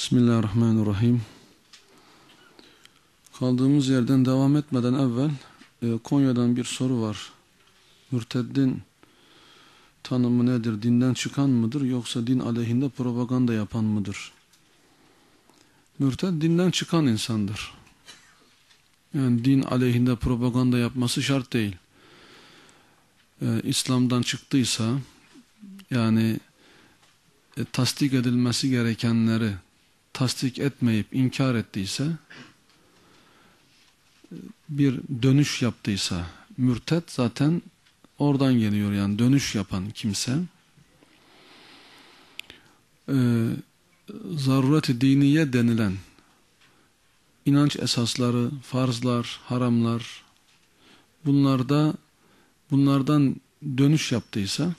Bismillahirrahmanirrahim. Kaldığımız yerden devam etmeden evvel e, Konya'dan bir soru var. Mürteddin tanımı nedir? Dinden çıkan mıdır yoksa din aleyhinde propaganda yapan mıdır? Mürted dinden çıkan insandır. Yani din aleyhinde propaganda yapması şart değil. Ee, İslam'dan çıktıysa yani e, tasdik edilmesi gerekenleri tasdik etmeyip inkar ettiyse, bir dönüş yaptıysa, mürtet zaten oradan geliyor yani dönüş yapan kimse. Ee, zarureti diniye denilen inanç esasları, farzlar, haramlar bunlarda bunlardan dönüş yaptıysa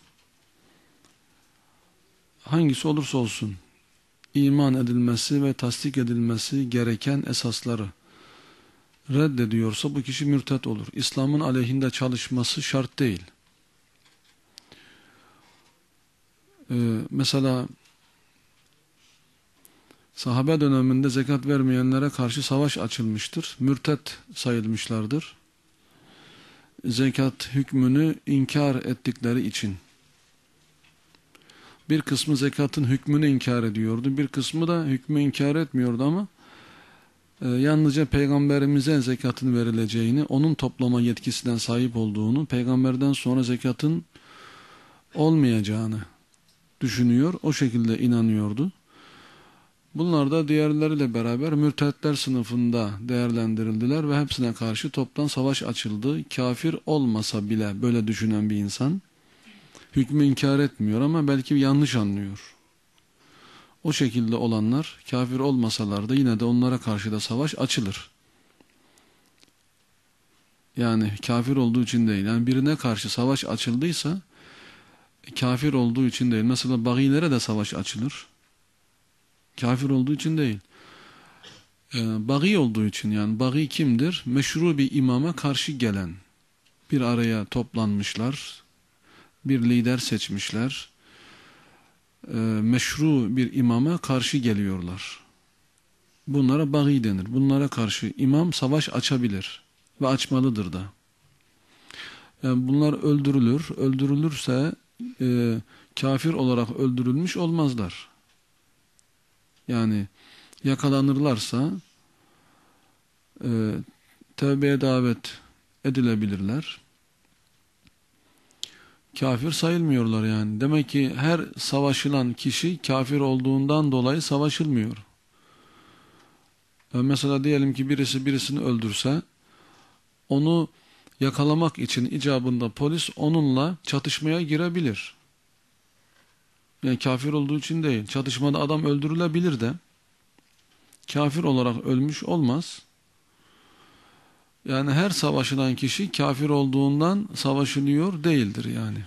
hangisi olursa olsun iman edilmesi ve tasdik edilmesi gereken esasları reddediyorsa bu kişi mürtet olur. İslam'ın aleyhinde çalışması şart değil. Ee, mesela sahabe döneminde zekat vermeyenlere karşı savaş açılmıştır. Mürtet sayılmışlardır. Zekat hükmünü inkar ettikleri için bir kısmı zekatın hükmünü inkar ediyordu. Bir kısmı da hükmü inkar etmiyordu ama e, yalnızca peygamberimize zekatın verileceğini, onun toplama yetkisinden sahip olduğunu, peygamberden sonra zekatın olmayacağını düşünüyor, o şekilde inanıyordu. Bunlar da diğerleriyle beraber mürtetler sınıfında değerlendirildiler ve hepsine karşı toptan savaş açıldı. Kafir olmasa bile böyle düşünen bir insan hükmü inkar etmiyor ama belki yanlış anlıyor. O şekilde olanlar kafir olmasalar da yine de onlara karşı da savaş açılır. Yani kafir olduğu için değil. Yani birine karşı savaş açıldıysa kafir olduğu için değil. Mesela bagilere de savaş açılır. Kafir olduğu için değil. Ee, bagi olduğu için yani bagi kimdir? Meşru bir imama karşı gelen. Bir araya toplanmışlar bir lider seçmişler. Ee, meşru bir imama karşı geliyorlar. Bunlara bagi denir. Bunlara karşı imam savaş açabilir ve açmalıdır da. Yani ee, bunlar öldürülür. Öldürülürse e, kafir olarak öldürülmüş olmazlar. Yani yakalanırlarsa e, tevbeye davet edilebilirler kafir sayılmıyorlar yani. Demek ki her savaşılan kişi kafir olduğundan dolayı savaşılmıyor. Mesela diyelim ki birisi birisini öldürse onu yakalamak için icabında polis onunla çatışmaya girebilir. Yani kafir olduğu için değil. Çatışmada adam öldürülebilir de kafir olarak ölmüş olmaz. Yani her savaşılan kişi kafir olduğundan savaşılıyor değildir yani.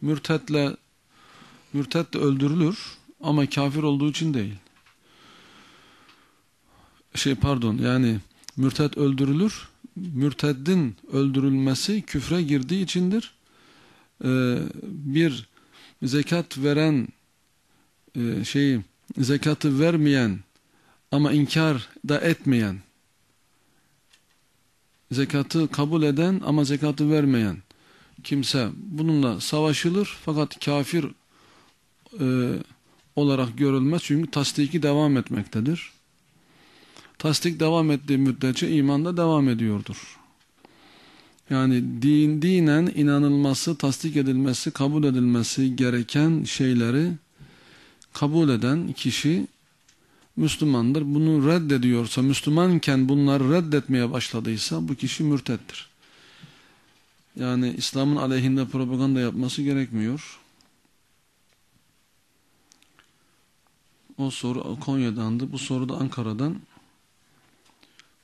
Mürtetle mürtet de öldürülür ama kafir olduğu için değil. Şey pardon yani mürtet öldürülür. Mürteddin öldürülmesi küfre girdiği içindir. Ee, bir zekat veren e, şeyi zekatı vermeyen ama inkar da etmeyen zekatı kabul eden ama zekatı vermeyen kimse bununla savaşılır fakat kafir e, olarak görülmez çünkü tasdiki devam etmektedir. Tasdik devam ettiği müddetçe iman da devam ediyordur. Yani din, dinen inanılması, tasdik edilmesi, kabul edilmesi gereken şeyleri kabul eden kişi Müslümandır. Bunu reddediyorsa, Müslümanken bunları reddetmeye başladıysa bu kişi mürtettir. Yani İslam'ın aleyhinde propaganda yapması gerekmiyor. O soru Konya'dandı. Bu soru da Ankara'dan.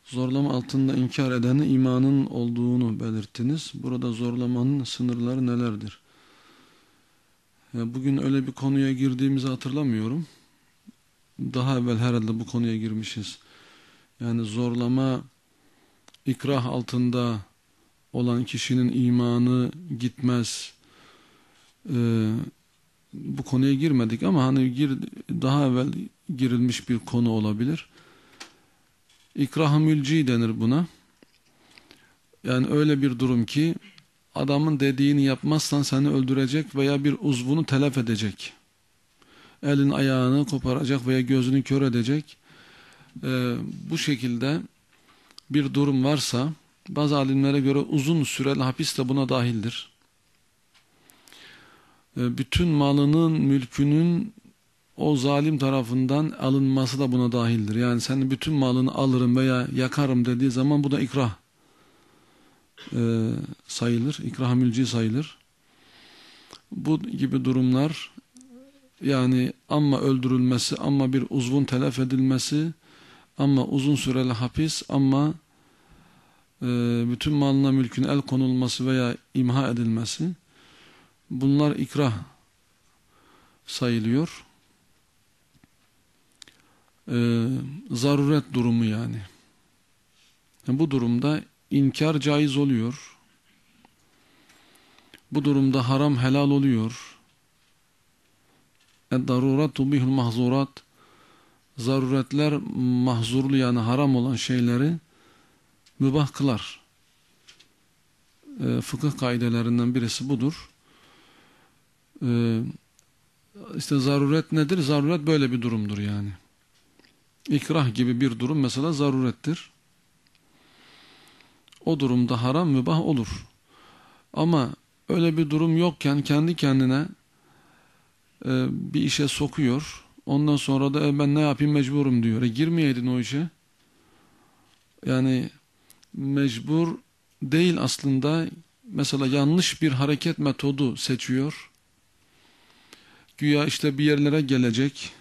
Zorlama altında inkar edeni imanın olduğunu belirttiniz. Burada zorlamanın sınırları nelerdir? Bugün öyle bir konuya girdiğimizi hatırlamıyorum daha evvel herhalde bu konuya girmişiz. Yani zorlama ikrah altında olan kişinin imanı gitmez. Ee, bu konuya girmedik ama hani gir, daha evvel girilmiş bir konu olabilir. İkrah-ı mülci denir buna. Yani öyle bir durum ki adamın dediğini yapmazsan seni öldürecek veya bir uzvunu telef edecek elin ayağını koparacak veya gözünü kör edecek e, bu şekilde bir durum varsa bazı alimlere göre uzun süreli hapis de buna dahildir. E, bütün malının, mülkünün o zalim tarafından alınması da buna dahildir. Yani sen bütün malını alırım veya yakarım dediği zaman bu da ikrah e, sayılır. İkrah mülci sayılır. Bu gibi durumlar yani ama öldürülmesi, ama bir uzvun telef edilmesi, ama uzun süreli hapis, ama e, bütün malına mülkün el konulması veya imha edilmesi bunlar ikrah sayılıyor. E, zaruret durumu yani. yani. E, bu durumda inkar caiz oluyor. Bu durumda haram helal oluyor. Daruretu bihul mahzurat zaruretler mahzurlu yani haram olan şeyleri mübah kılar. E, fıkıh kaidelerinden birisi budur. E, işte zaruret nedir? Zaruret böyle bir durumdur yani. İkrah gibi bir durum mesela zarurettir. O durumda haram mübah olur. Ama öyle bir durum yokken kendi kendine e, bir işe sokuyor. Ondan sonra da e, ben ne yapayım mecburum diyor. E, girmeyeydin o işe. Yani mecbur değil aslında. Mesela yanlış bir hareket metodu seçiyor. Güya işte bir yerlere gelecek.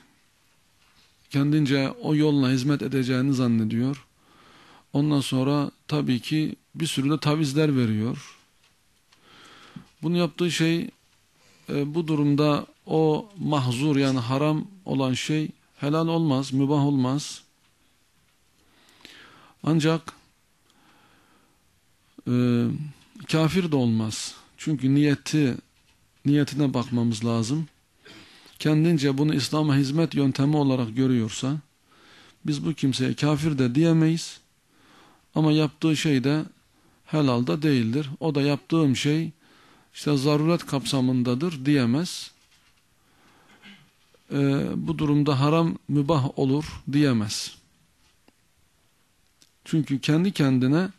Kendince o yolla hizmet edeceğini zannediyor. Ondan sonra tabii ki bir sürü de tavizler veriyor. Bunu yaptığı şey e, bu durumda o mahzur yani haram olan şey helal olmaz, mübah olmaz. Ancak e, kafir de olmaz. Çünkü niyeti niyetine bakmamız lazım. Kendince bunu İslam'a hizmet yöntemi olarak görüyorsa biz bu kimseye kafir de diyemeyiz. Ama yaptığı şey de helal da değildir. O da yaptığım şey işte zaruret kapsamındadır diyemez e, bu durumda haram mübah olur diyemez. Çünkü kendi kendine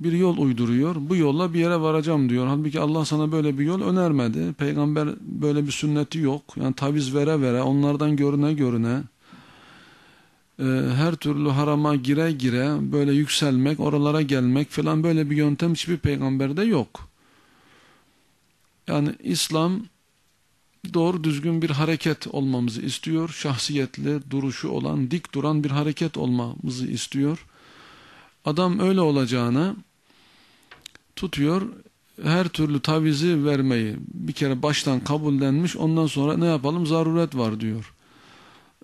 bir yol uyduruyor. Bu yolla bir yere varacağım diyor. Halbuki Allah sana böyle bir yol önermedi. Peygamber böyle bir sünneti yok. Yani taviz vere vere onlardan görüne görüne e, her türlü harama gire gire böyle yükselmek, oralara gelmek falan böyle bir yöntem hiçbir peygamberde yok. Yani İslam doğru düzgün bir hareket olmamızı istiyor. Şahsiyetli, duruşu olan, dik duran bir hareket olmamızı istiyor. Adam öyle olacağına tutuyor her türlü tavizi vermeyi bir kere baştan kabullenmiş ondan sonra ne yapalım zaruret var diyor.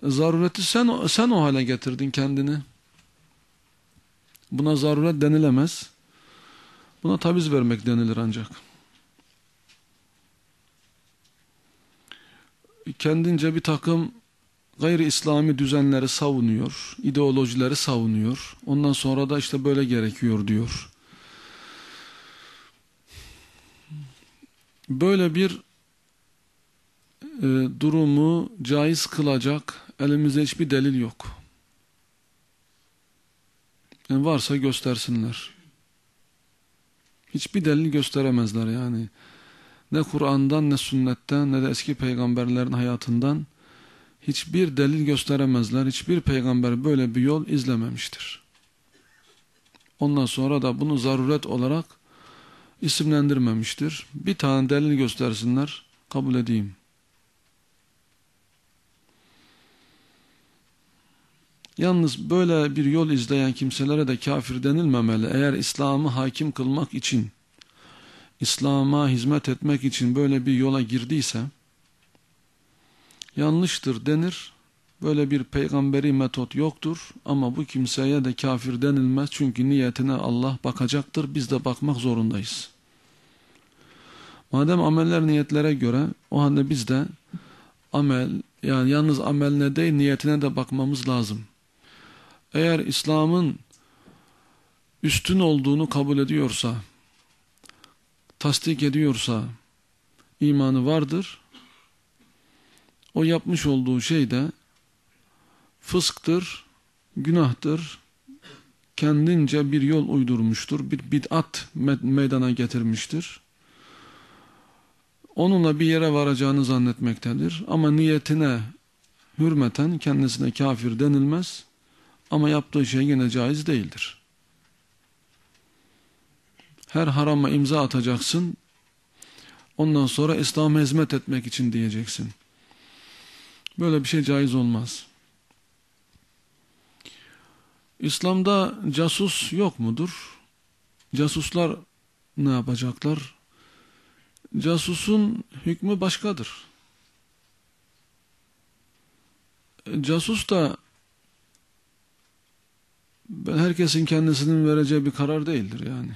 E, zarureti sen, sen o hale getirdin kendini. Buna zaruret denilemez. Buna taviz vermek denilir ancak. kendince bir takım gayri İslami düzenleri savunuyor, ideolojileri savunuyor. Ondan sonra da işte böyle gerekiyor diyor. Böyle bir e, durumu caiz kılacak elimizde hiçbir delil yok. Yani varsa göstersinler. Hiçbir delil gösteremezler yani ne Kur'an'dan ne sünnetten ne de eski peygamberlerin hayatından hiçbir delil gösteremezler. Hiçbir peygamber böyle bir yol izlememiştir. Ondan sonra da bunu zaruret olarak isimlendirmemiştir. Bir tane delil göstersinler kabul edeyim. Yalnız böyle bir yol izleyen kimselere de kafir denilmemeli. Eğer İslam'ı hakim kılmak için İslam'a hizmet etmek için böyle bir yola girdiyse yanlıştır denir. Böyle bir peygamberi metot yoktur ama bu kimseye de kafir denilmez çünkü niyetine Allah bakacaktır biz de bakmak zorundayız. Madem ameller niyetlere göre o halde biz de amel yani yalnız ameline değil niyetine de bakmamız lazım. Eğer İslam'ın üstün olduğunu kabul ediyorsa tasdik ediyorsa imanı vardır. O yapmış olduğu şey de fısktır, günahtır, kendince bir yol uydurmuştur, bir bid'at meydana getirmiştir. Onunla bir yere varacağını zannetmektedir. Ama niyetine hürmeten kendisine kafir denilmez ama yaptığı şey yine caiz değildir her harama imza atacaksın. Ondan sonra İslam'a hizmet etmek için diyeceksin. Böyle bir şey caiz olmaz. İslam'da casus yok mudur? Casuslar ne yapacaklar? Casusun hükmü başkadır. Casus da herkesin kendisinin vereceği bir karar değildir yani.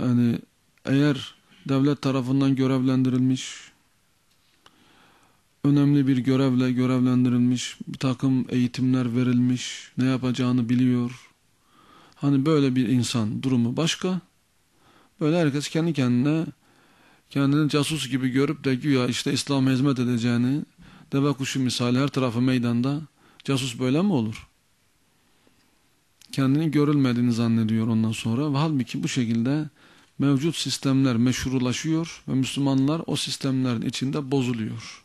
Yani eğer devlet tarafından görevlendirilmiş, önemli bir görevle görevlendirilmiş, bir takım eğitimler verilmiş, ne yapacağını biliyor. Hani böyle bir insan durumu başka. Böyle herkes kendi kendine kendini casus gibi görüp de güya işte İslam'a hizmet edeceğini deve kuşu misali her tarafı meydanda casus böyle mi olur? Kendini görülmediğini zannediyor ondan sonra ve halbuki bu şekilde mevcut sistemler meşrulaşıyor ve Müslümanlar o sistemlerin içinde bozuluyor.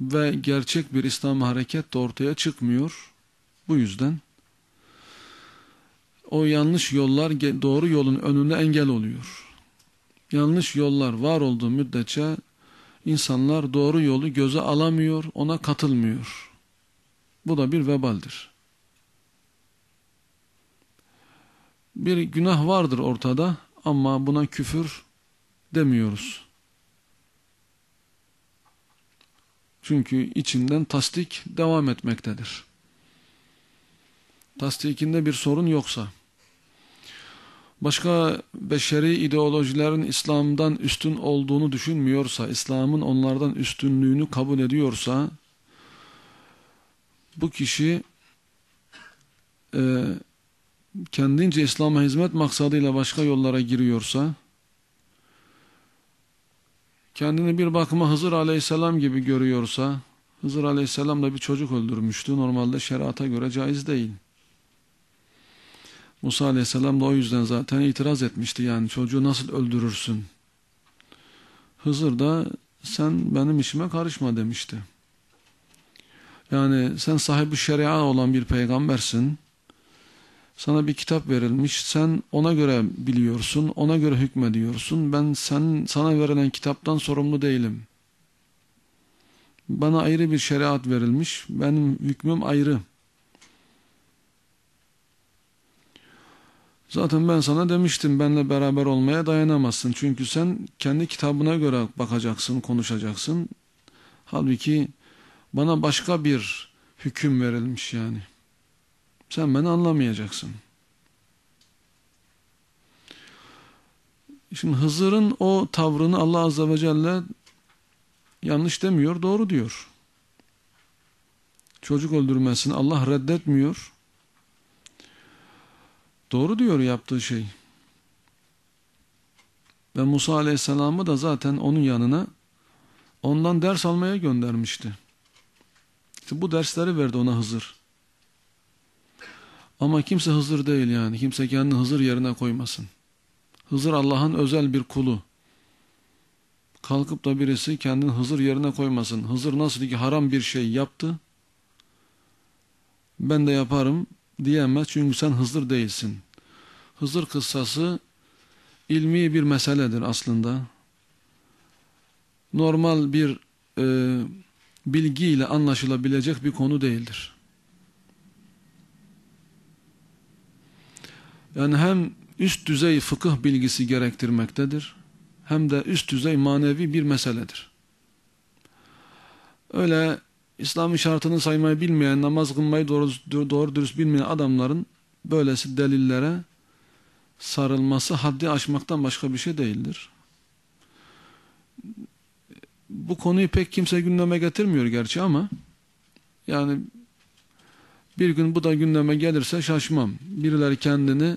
Ve gerçek bir İslam hareket de ortaya çıkmıyor. Bu yüzden o yanlış yollar doğru yolun önüne engel oluyor. Yanlış yollar var olduğu müddetçe insanlar doğru yolu göze alamıyor, ona katılmıyor. Bu da bir vebaldir. Bir günah vardır ortada ama buna küfür demiyoruz. Çünkü içinden tasdik devam etmektedir. Tasdikinde bir sorun yoksa, başka beşeri ideolojilerin İslam'dan üstün olduğunu düşünmüyorsa, İslam'ın onlardan üstünlüğünü kabul ediyorsa, bu kişi e, kendince İslam'a hizmet maksadıyla başka yollara giriyorsa, kendini bir bakıma Hızır Aleyhisselam gibi görüyorsa, Hızır Aleyhisselam da bir çocuk öldürmüştü. Normalde şerata göre caiz değil. Musa Aleyhisselam da o yüzden zaten itiraz etmişti. Yani çocuğu nasıl öldürürsün? Hızır da sen benim işime karışma demişti. Yani sen sahibi şeria olan bir peygambersin. Sana bir kitap verilmiş, sen ona göre biliyorsun, ona göre hükmediyorsun. Ben sen sana verilen kitaptan sorumlu değilim. Bana ayrı bir şeriat verilmiş, benim hükmüm ayrı. Zaten ben sana demiştim, benle beraber olmaya dayanamazsın. Çünkü sen kendi kitabına göre bakacaksın, konuşacaksın. Halbuki bana başka bir hüküm verilmiş yani. Sen beni anlamayacaksın. Şimdi Hızır'ın o tavrını Allah Azze ve Celle yanlış demiyor, doğru diyor. Çocuk öldürmesini Allah reddetmiyor. Doğru diyor yaptığı şey. Ve Musa Aleyhisselam'ı da zaten onun yanına ondan ders almaya göndermişti. İşte bu dersleri verdi ona Hızır. Ama kimse Hızır değil yani. Kimse kendini Hızır yerine koymasın. Hızır Allah'ın özel bir kulu. Kalkıp da birisi kendini Hızır yerine koymasın. Hızır nasıl ki haram bir şey yaptı. Ben de yaparım diyemez çünkü sen Hızır değilsin. Hızır kıssası ilmi bir meseledir aslında. Normal bir e, bilgiyle anlaşılabilecek bir konu değildir. Yani hem üst düzey fıkıh bilgisi gerektirmektedir hem de üst düzey manevi bir meseledir. Öyle İslam'ın şartını saymayı bilmeyen, namaz kılmayı doğru, doğru dürüst bilmeyen adamların böylesi delillere sarılması haddi aşmaktan başka bir şey değildir. Bu konuyu pek kimse gündeme getirmiyor gerçi ama yani bir gün bu da gündeme gelirse şaşmam. Birileri kendini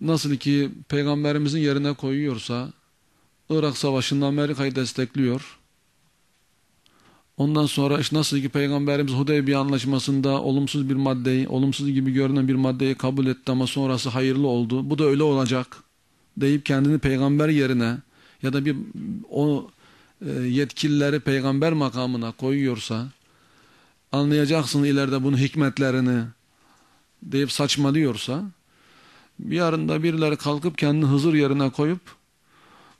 nasıl ki peygamberimizin yerine koyuyorsa Irak Savaşı'nda Amerika'yı destekliyor. Ondan sonra işte nasıl ki Peygamberimiz Hudeybiye Anlaşması'nda olumsuz bir maddeyi, olumsuz gibi görünen bir maddeyi kabul etti ama sonrası hayırlı oldu. Bu da öyle olacak deyip kendini peygamber yerine ya da bir o e, yetkilileri peygamber makamına koyuyorsa anlayacaksın ileride bunun hikmetlerini deyip saçma diyorsa bir yarında birileri kalkıp kendini Hızır yerine koyup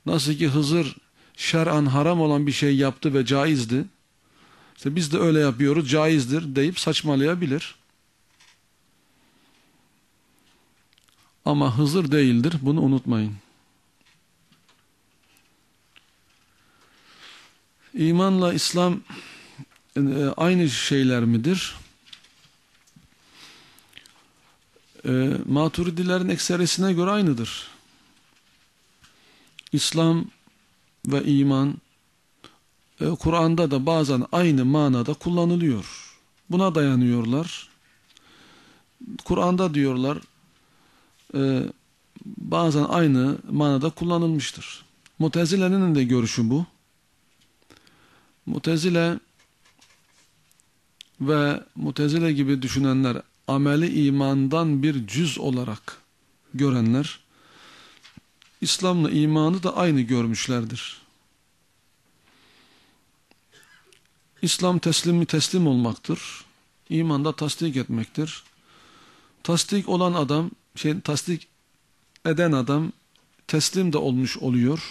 nasıl ki Hızır şer'an haram olan bir şey yaptı ve caizdi işte biz de öyle yapıyoruz caizdir deyip saçmalayabilir. Ama Hızır değildir bunu unutmayın. İmanla İslam ee, aynı şeyler midir? E, maturidilerin ekserisine göre aynıdır. İslam ve iman e, Kur'an'da da bazen aynı manada kullanılıyor. Buna dayanıyorlar. Kur'an'da diyorlar e, bazen aynı manada kullanılmıştır. Mutezile'nin de görüşü bu. Mutezile ve mutezile gibi düşünenler ameli imandan bir cüz olarak görenler İslam'la imanı da aynı görmüşlerdir. İslam teslimi teslim olmaktır. İman da tasdik etmektir. Tasdik olan adam, şey tasdik eden adam teslim de olmuş oluyor.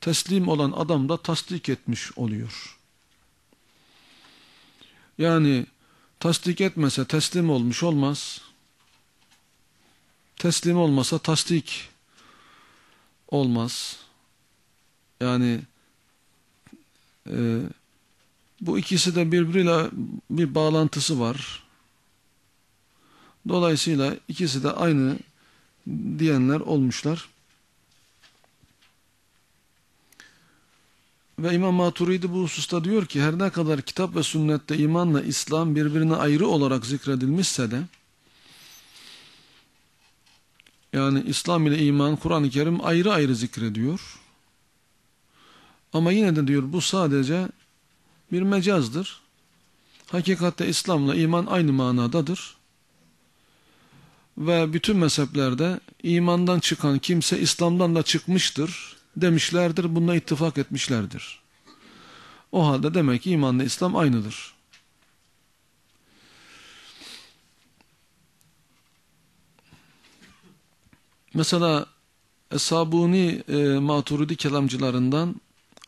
Teslim olan adam da tasdik etmiş oluyor. Yani tasdik etmese teslim olmuş olmaz. Teslim olmasa tasdik olmaz. Yani e, bu ikisi de birbiriyle bir bağlantısı var. Dolayısıyla ikisi de aynı diyenler olmuşlar. Ve İmam Maturidi bu hususta diyor ki her ne kadar kitap ve sünnette imanla İslam birbirine ayrı olarak zikredilmişse de yani İslam ile iman Kur'an-ı Kerim ayrı ayrı zikrediyor. Ama yine de diyor bu sadece bir mecazdır. Hakikatte İslam'la iman aynı manadadır. Ve bütün mezheplerde imandan çıkan kimse İslam'dan da çıkmıştır demişlerdir. Bununla ittifak etmişlerdir. O halde demek ki imanla İslam aynıdır. Mesela Sabuni e, Maturidi kelamcılarından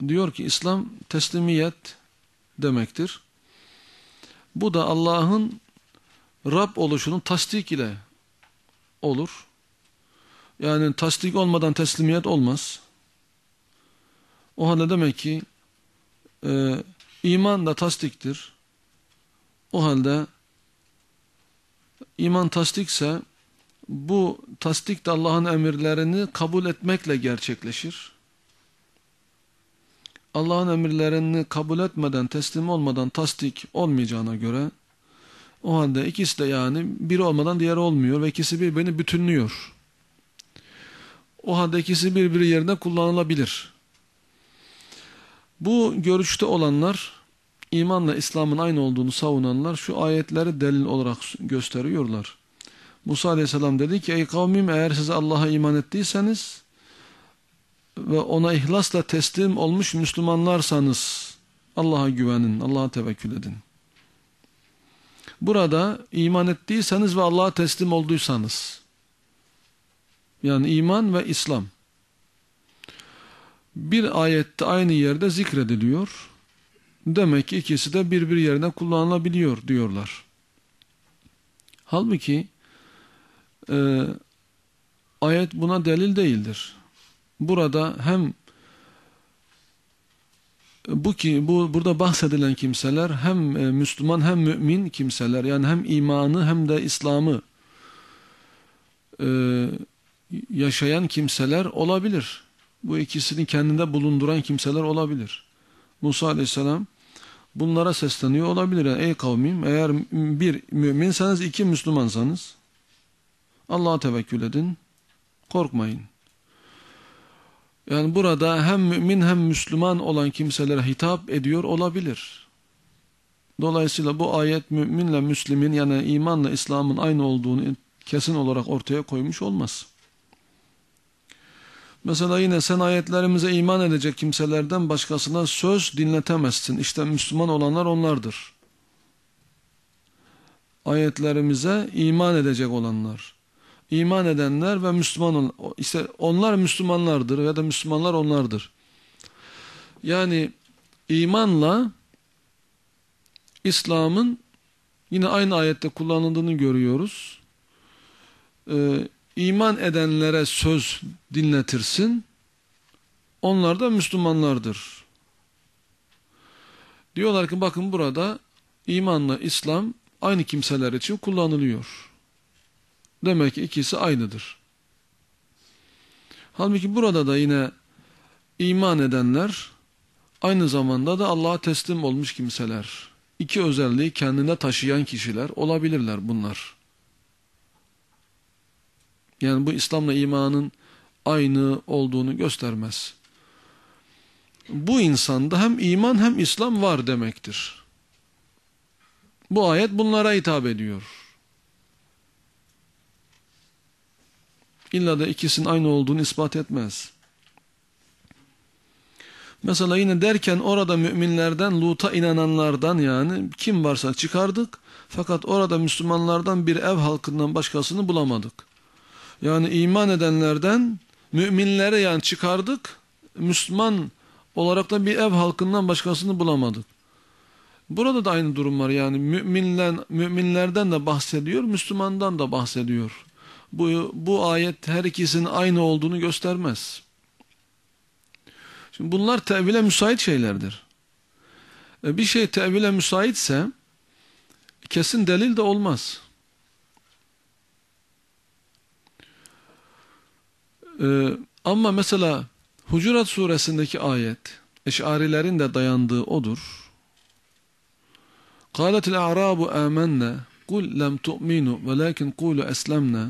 diyor ki İslam teslimiyet demektir. Bu da Allah'ın Rab oluşunun tasdik ile olur. Yani tasdik olmadan teslimiyet olmaz. O halde demek ki e, iman da tasdiktir. O halde iman tasdikse bu tasdik de Allah'ın emirlerini kabul etmekle gerçekleşir. Allah'ın emirlerini kabul etmeden, teslim olmadan tasdik olmayacağına göre o halde ikisi de yani biri olmadan diğeri olmuyor ve ikisi birbirini bütünlüyor. O halde ikisi birbiri yerine kullanılabilir. Bu görüşte olanlar imanla İslam'ın aynı olduğunu savunanlar şu ayetleri delil olarak gösteriyorlar. Musa aleyhisselam dedi ki ey kavmim eğer siz Allah'a iman ettiyseniz ve ona ihlasla teslim olmuş Müslümanlarsanız Allah'a güvenin, Allah'a tevekkül edin. Burada iman ettiyseniz ve Allah'a teslim olduysanız yani iman ve İslam bir ayette aynı yerde zikrediliyor. Demek ki ikisi de birbiri yerine kullanılabiliyor diyorlar. Halbuki e, ayet buna delil değildir. Burada hem bu ki bu burada bahsedilen kimseler hem e, Müslüman hem mümin kimseler yani hem imanı hem de İslam'ı e, yaşayan kimseler olabilir bu ikisini kendinde bulunduran kimseler olabilir. Musa aleyhisselam bunlara sesleniyor olabilir. Yani, Ey kavmim eğer bir müminseniz iki Müslümansanız Allah'a tevekkül edin. Korkmayın. Yani burada hem mümin hem Müslüman olan kimselere hitap ediyor olabilir. Dolayısıyla bu ayet müminle Müslümin yani imanla İslam'ın aynı olduğunu kesin olarak ortaya koymuş olmaz. Mesela yine sen ayetlerimize iman edecek kimselerden başkasına söz dinletemezsin. İşte Müslüman olanlar onlardır. Ayetlerimize iman edecek olanlar. İman edenler ve Müslüman işte onlar Müslümanlardır ya da Müslümanlar onlardır. Yani imanla İslam'ın yine aynı ayette kullanıldığını görüyoruz. Ee, iman edenlere söz dinletirsin. Onlar da Müslümanlardır. Diyorlar ki bakın burada imanla İslam aynı kimseler için kullanılıyor. Demek ki ikisi aynıdır. Halbuki burada da yine iman edenler aynı zamanda da Allah'a teslim olmuş kimseler. İki özelliği kendinde taşıyan kişiler olabilirler bunlar. Yani bu İslam'la imanın aynı olduğunu göstermez. Bu insanda hem iman hem İslam var demektir. Bu ayet bunlara hitap ediyor. İlla da ikisinin aynı olduğunu ispat etmez. Mesela yine derken orada müminlerden Lut'a inananlardan yani kim varsa çıkardık. Fakat orada Müslümanlardan bir ev halkından başkasını bulamadık. Yani iman edenlerden müminlere yani çıkardık. Müslüman olarak da bir ev halkından başkasını bulamadık. Burada da aynı durum var yani müminler, müminlerden de bahsediyor, Müslümandan da bahsediyor. Bu, bu ayet her ikisinin aynı olduğunu göstermez. Şimdi bunlar tevile müsait şeylerdir. E, bir şey tevile müsaitse kesin delil de olmaz. Ee, ama mesela Hucurat suresindeki ayet, eşarilerin de dayandığı odur. قَالَتِ الْاَعْرَابُ آمَنَّا قُلْ لَمْ تُؤْمِنُوا وَلَاكِنْ قُولُوا أَسْلَمْنَا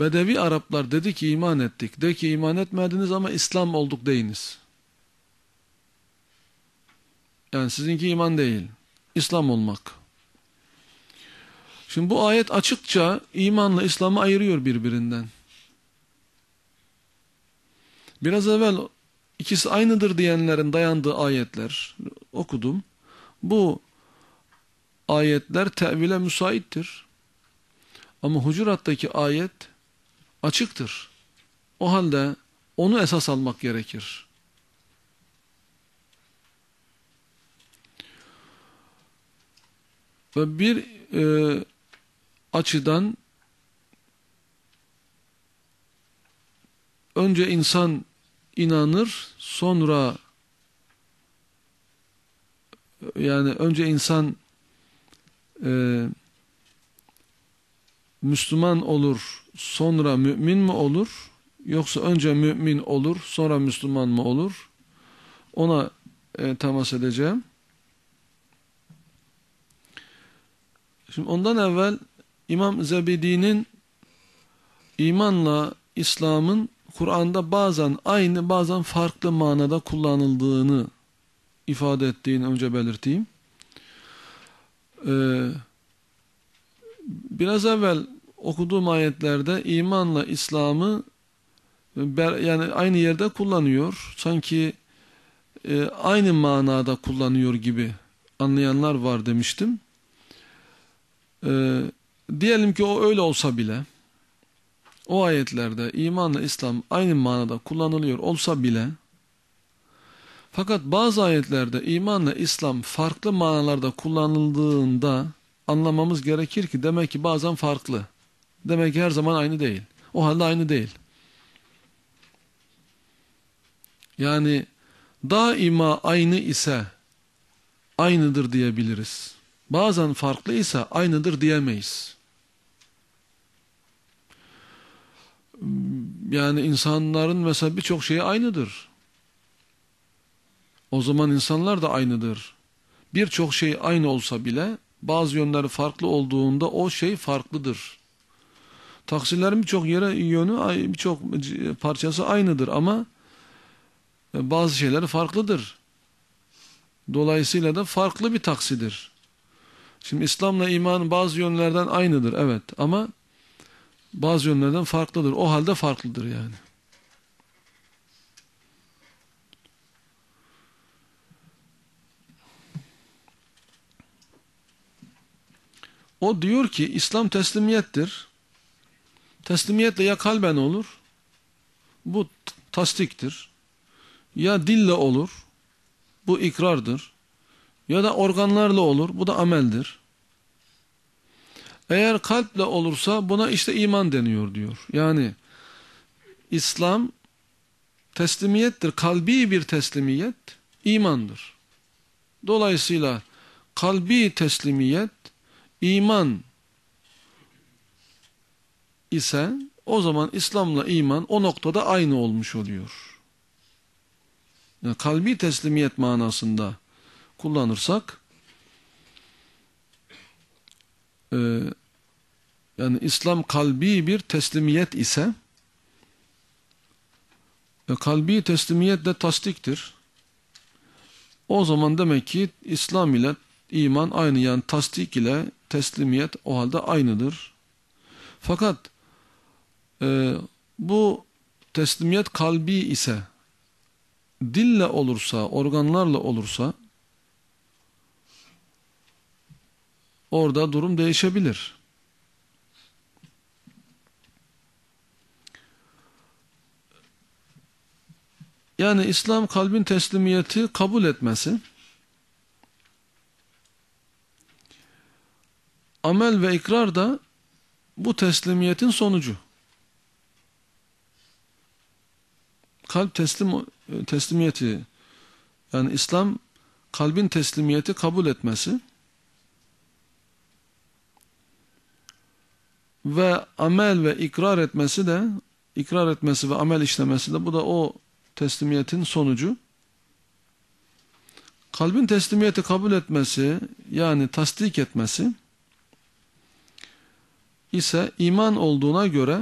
Bedevi Araplar dedi ki iman ettik. De ki iman etmediniz ama İslam olduk deyiniz. Yani sizinki iman değil. İslam olmak. Şimdi bu ayet açıkça imanla İslam'ı ayırıyor birbirinden. Biraz evvel ikisi aynıdır diyenlerin dayandığı ayetler okudum. Bu ayetler tevile müsaittir. Ama Hucurat'taki ayet açıktır. O halde onu esas almak gerekir. Ve bir e, açıdan önce insan inanır sonra yani önce insan e, Müslüman olur sonra mümin mi olur yoksa önce mümin olur sonra Müslüman mı olur ona e, temas edeceğim. Şimdi ondan evvel İmam Zebidi'nin imanla İslam'ın Kur'an'da bazen aynı bazen farklı manada kullanıldığını ifade ettiğini önce belirteyim. Ee, biraz evvel okuduğum ayetlerde imanla İslam'ı yani aynı yerde kullanıyor. Sanki e, aynı manada kullanıyor gibi anlayanlar var demiştim. Ee, diyelim ki o öyle olsa bile o ayetlerde imanla İslam aynı manada kullanılıyor olsa bile fakat bazı ayetlerde imanla İslam farklı manalarda kullanıldığında anlamamız gerekir ki demek ki bazen farklı. Demek ki her zaman aynı değil. O halde aynı değil. Yani daima aynı ise aynıdır diyebiliriz. Bazen farklı ise aynıdır diyemeyiz. yani insanların mesela birçok şeyi aynıdır. O zaman insanlar da aynıdır. Birçok şey aynı olsa bile bazı yönleri farklı olduğunda o şey farklıdır. Taksirlerin birçok yere yönü birçok parçası aynıdır ama e, bazı şeyler farklıdır. Dolayısıyla da farklı bir taksidir. Şimdi İslam'la iman bazı yönlerden aynıdır evet ama bazı yönlerden farklıdır. O halde farklıdır yani. O diyor ki İslam teslimiyettir. Teslimiyetle ya kalben olur, bu tasdiktir. Ya dille olur, bu ikrardır. Ya da organlarla olur, bu da ameldir. Eğer kalple olursa buna işte iman deniyor diyor. Yani İslam teslimiyettir. Kalbi bir teslimiyet imandır. Dolayısıyla kalbi teslimiyet iman ise o zaman İslam'la iman o noktada aynı olmuş oluyor. Yani kalbi teslimiyet manasında kullanırsak e, yani İslam kalbi bir teslimiyet ise e, kalbi teslimiyet de tasdiktir. O zaman demek ki İslam ile iman aynı yani tasdik ile teslimiyet o halde aynıdır. Fakat e, bu teslimiyet kalbi ise dille olursa, organlarla olursa orada durum değişebilir. Yani İslam kalbin teslimiyeti kabul etmesi, amel ve ikrar da bu teslimiyetin sonucu. Kalp teslim teslimiyeti yani İslam kalbin teslimiyeti kabul etmesi ve amel ve ikrar etmesi de ikrar etmesi ve amel işlemesi de bu da o teslimiyetin sonucu kalbin teslimiyeti kabul etmesi yani tasdik etmesi ise iman olduğuna göre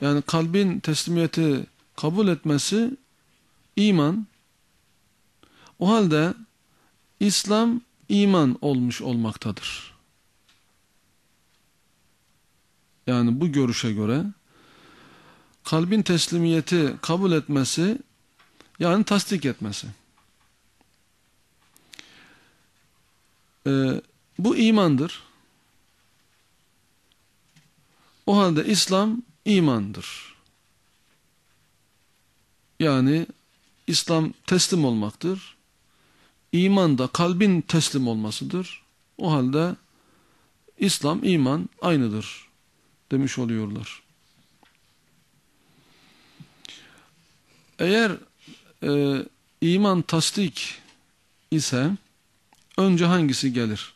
yani kalbin teslimiyeti kabul etmesi iman o halde İslam iman olmuş olmaktadır. Yani bu görüşe göre kalbin teslimiyeti kabul etmesi yani tasdik etmesi. Ee, bu imandır. O halde İslam imandır. Yani İslam teslim olmaktır. İman da kalbin teslim olmasıdır. O halde İslam iman aynıdır demiş oluyorlar. Eğer e, iman tasdik ise önce hangisi gelir?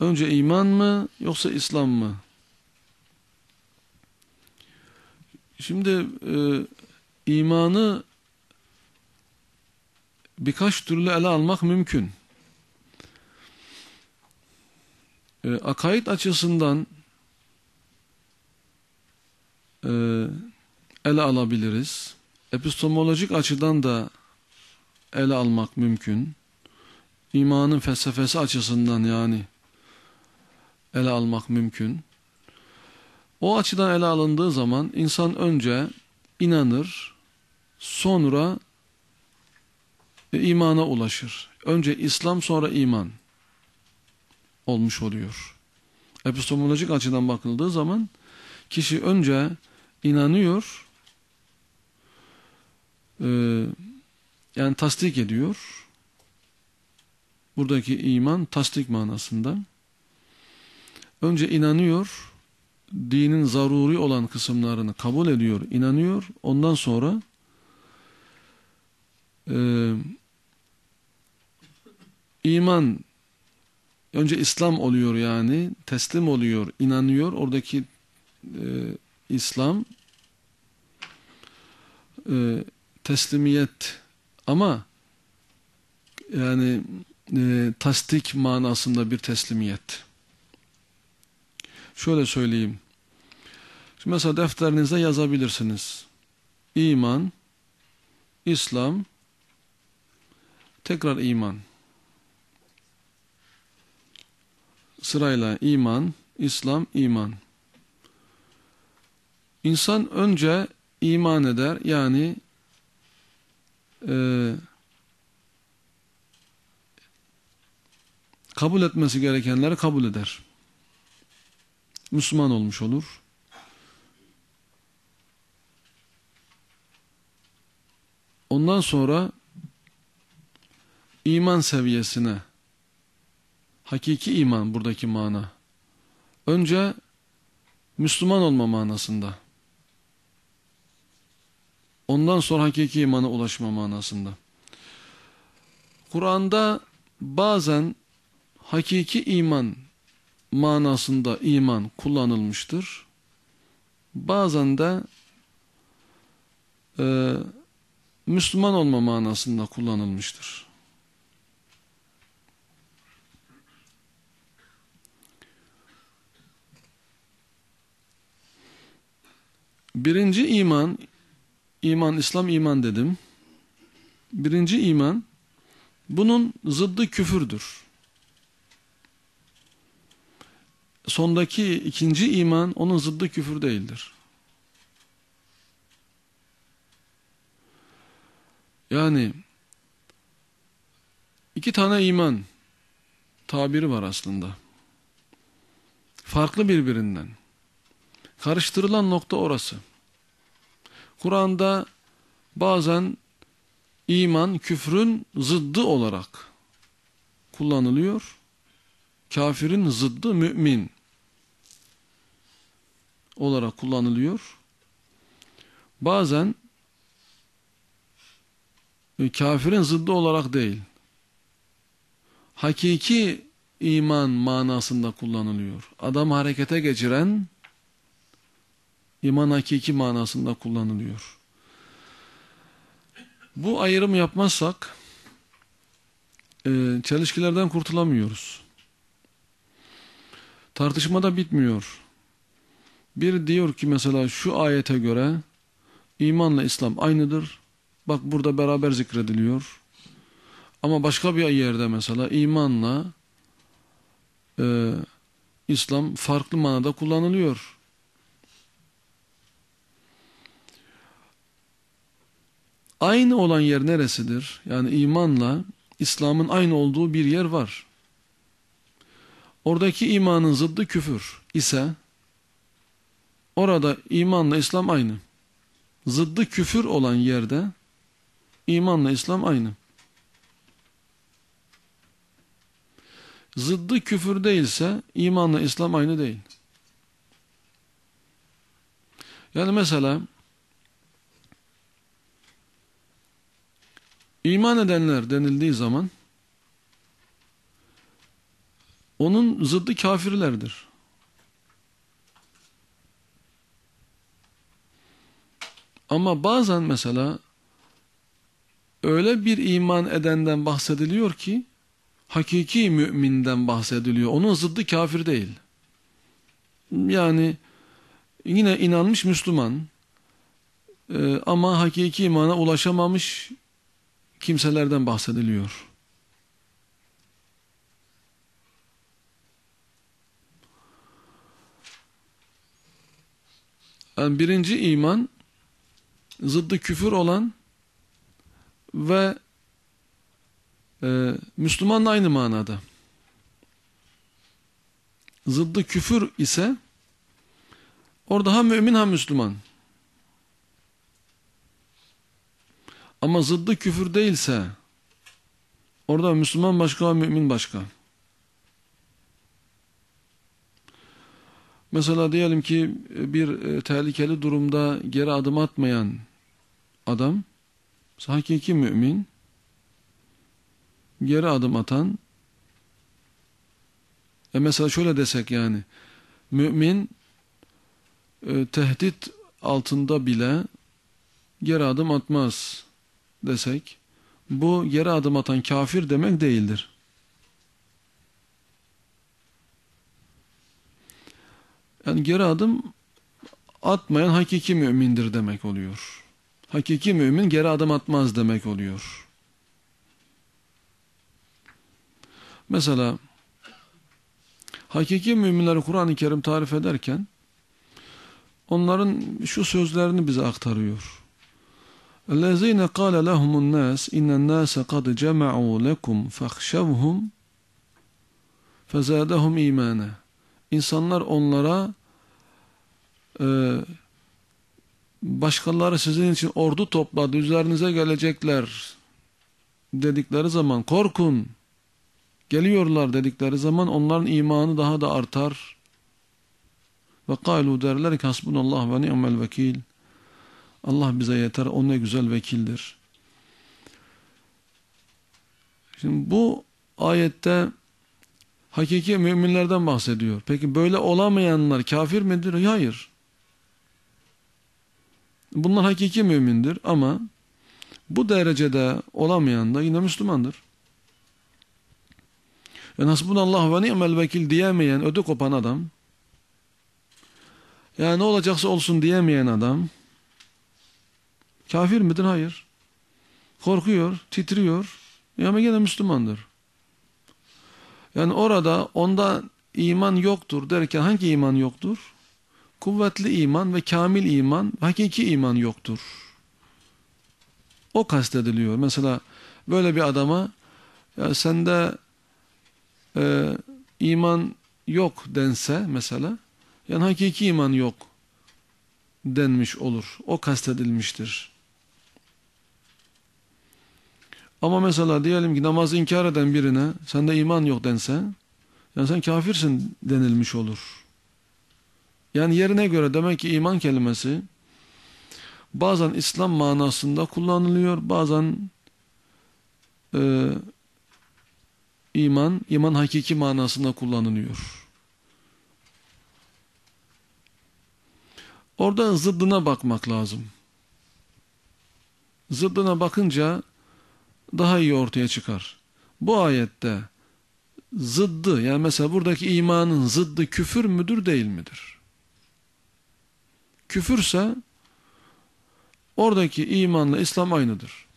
Önce iman mı yoksa İslam mı? Şimdi e, imanı birkaç türlü ele almak mümkün. E, akaid açısından e, ele alabiliriz epistemolojik açıdan da ele almak mümkün. İmanın felsefesi açısından yani ele almak mümkün. O açıdan ele alındığı zaman insan önce inanır, sonra e, imana ulaşır. Önce İslam sonra iman olmuş oluyor. Epistemolojik açıdan bakıldığı zaman kişi önce inanıyor, e, yani tasdik ediyor. Buradaki iman tasdik manasında. Önce inanıyor, dinin zaruri olan kısımlarını kabul ediyor, inanıyor. Ondan sonra e, iman önce İslam oluyor yani teslim oluyor inanıyor oradaki e, İslam e, teslimiyet ama yani e, tasdik manasında bir teslimiyet. Şöyle söyleyeyim. Şimdi mesela defterinize yazabilirsiniz. İman, İslam, tekrar iman. Sırayla iman, İslam, iman. İnsan önce iman eder yani ee, kabul etmesi gerekenleri kabul eder. Müslüman olmuş olur. Ondan sonra iman seviyesine hakiki iman buradaki mana önce Müslüman olma manasında Ondan sonra hakiki imana ulaşma manasında. Kur'an'da bazen hakiki iman manasında iman kullanılmıştır. Bazen de e, Müslüman olma manasında kullanılmıştır. Birinci iman İman, İslam iman dedim. Birinci iman, bunun zıddı küfürdür. Sondaki ikinci iman, onun zıddı küfür değildir. Yani iki tane iman tabiri var aslında. Farklı birbirinden. Karıştırılan nokta orası. Kur'an'da bazen iman küfrün zıddı olarak kullanılıyor. Kafirin zıddı mümin olarak kullanılıyor. Bazen e, kafirin zıddı olarak değil, hakiki iman manasında kullanılıyor. Adam harekete geçiren, İman hakiki manasında kullanılıyor. Bu ayrımı yapmazsak e, çelişkilerden kurtulamıyoruz. Tartışma da bitmiyor. Bir diyor ki mesela şu ayete göre imanla İslam aynıdır. Bak burada beraber zikrediliyor. Ama başka bir yerde mesela imanla e, İslam farklı manada kullanılıyor. Aynı olan yer neresidir? Yani imanla İslam'ın aynı olduğu bir yer var. Oradaki imanın zıddı küfür ise orada imanla İslam aynı. Zıddı küfür olan yerde imanla İslam aynı. Zıddı küfür değilse imanla İslam aynı değil. Yani mesela İman edenler denildiği zaman onun zıddı kafirlerdir. Ama bazen mesela öyle bir iman edenden bahsediliyor ki hakiki müminden bahsediliyor. Onun zıddı kafir değil. Yani yine inanmış Müslüman e, ama hakiki imana ulaşamamış kimselerden bahsediliyor. Yani birinci iman zıddı küfür olan ve e, Müslüman aynı manada. Zıddı küfür ise orada hem mümin hem Müslüman. Ama zıddı küfür değilse orada Müslüman başka, mümin başka. Mesela diyelim ki bir e, tehlikeli durumda geri adım atmayan adam hakiki mümin geri adım atan e mesela şöyle desek yani mümin e, tehdit altında bile geri adım atmaz desek bu yere adım atan kafir demek değildir. Yani geri adım atmayan hakiki mümindir demek oluyor. Hakiki mümin geri adım atmaz demek oluyor. Mesela hakiki müminleri Kur'an-ı Kerim tarif ederken onların şu sözlerini bize aktarıyor. الذين قال لهم الناس إن الناس قد جمعوا لكم فاخشوهم فزادهم imana. İnsanlar onlara e, başkaları sizin için ordu topladı, üzerinize gelecekler dedikleri zaman korkun, geliyorlar dedikleri zaman onların imanı daha da artar. Ve kalu derler ki hasbunallah ve ni'mel vekil. Allah bize yeter. O ne güzel vekildir. Şimdi bu ayette hakiki müminlerden bahsediyor. Peki böyle olamayanlar kafir midir? Hayır. Bunlar hakiki mümindir ama bu derecede olamayan da yine Müslümandır. Ve hasbunallah ve ni'mel vekil diyemeyen ödü kopan adam, yani ne olacaksa olsun diyemeyen adam, Kafir midir? Hayır. Korkuyor, titriyor. Ama gene Müslümandır. Yani orada onda iman yoktur derken hangi iman yoktur? Kuvvetli iman ve kamil iman, hakiki iman yoktur. O kastediliyor. Mesela böyle bir adama ya sende e, iman yok dense mesela yani hakiki iman yok denmiş olur. O kastedilmiştir. Ama mesela diyelim ki namazı inkar eden birine sende iman yok dense yani sen kafirsin denilmiş olur. Yani yerine göre demek ki iman kelimesi bazen İslam manasında kullanılıyor, bazen e, iman, iman hakiki manasında kullanılıyor. Orada zıddına bakmak lazım. Zıddına bakınca daha iyi ortaya çıkar. Bu ayette zıddı yani mesela buradaki imanın zıddı küfür müdür değil midir? Küfürse oradaki imanla İslam aynıdır.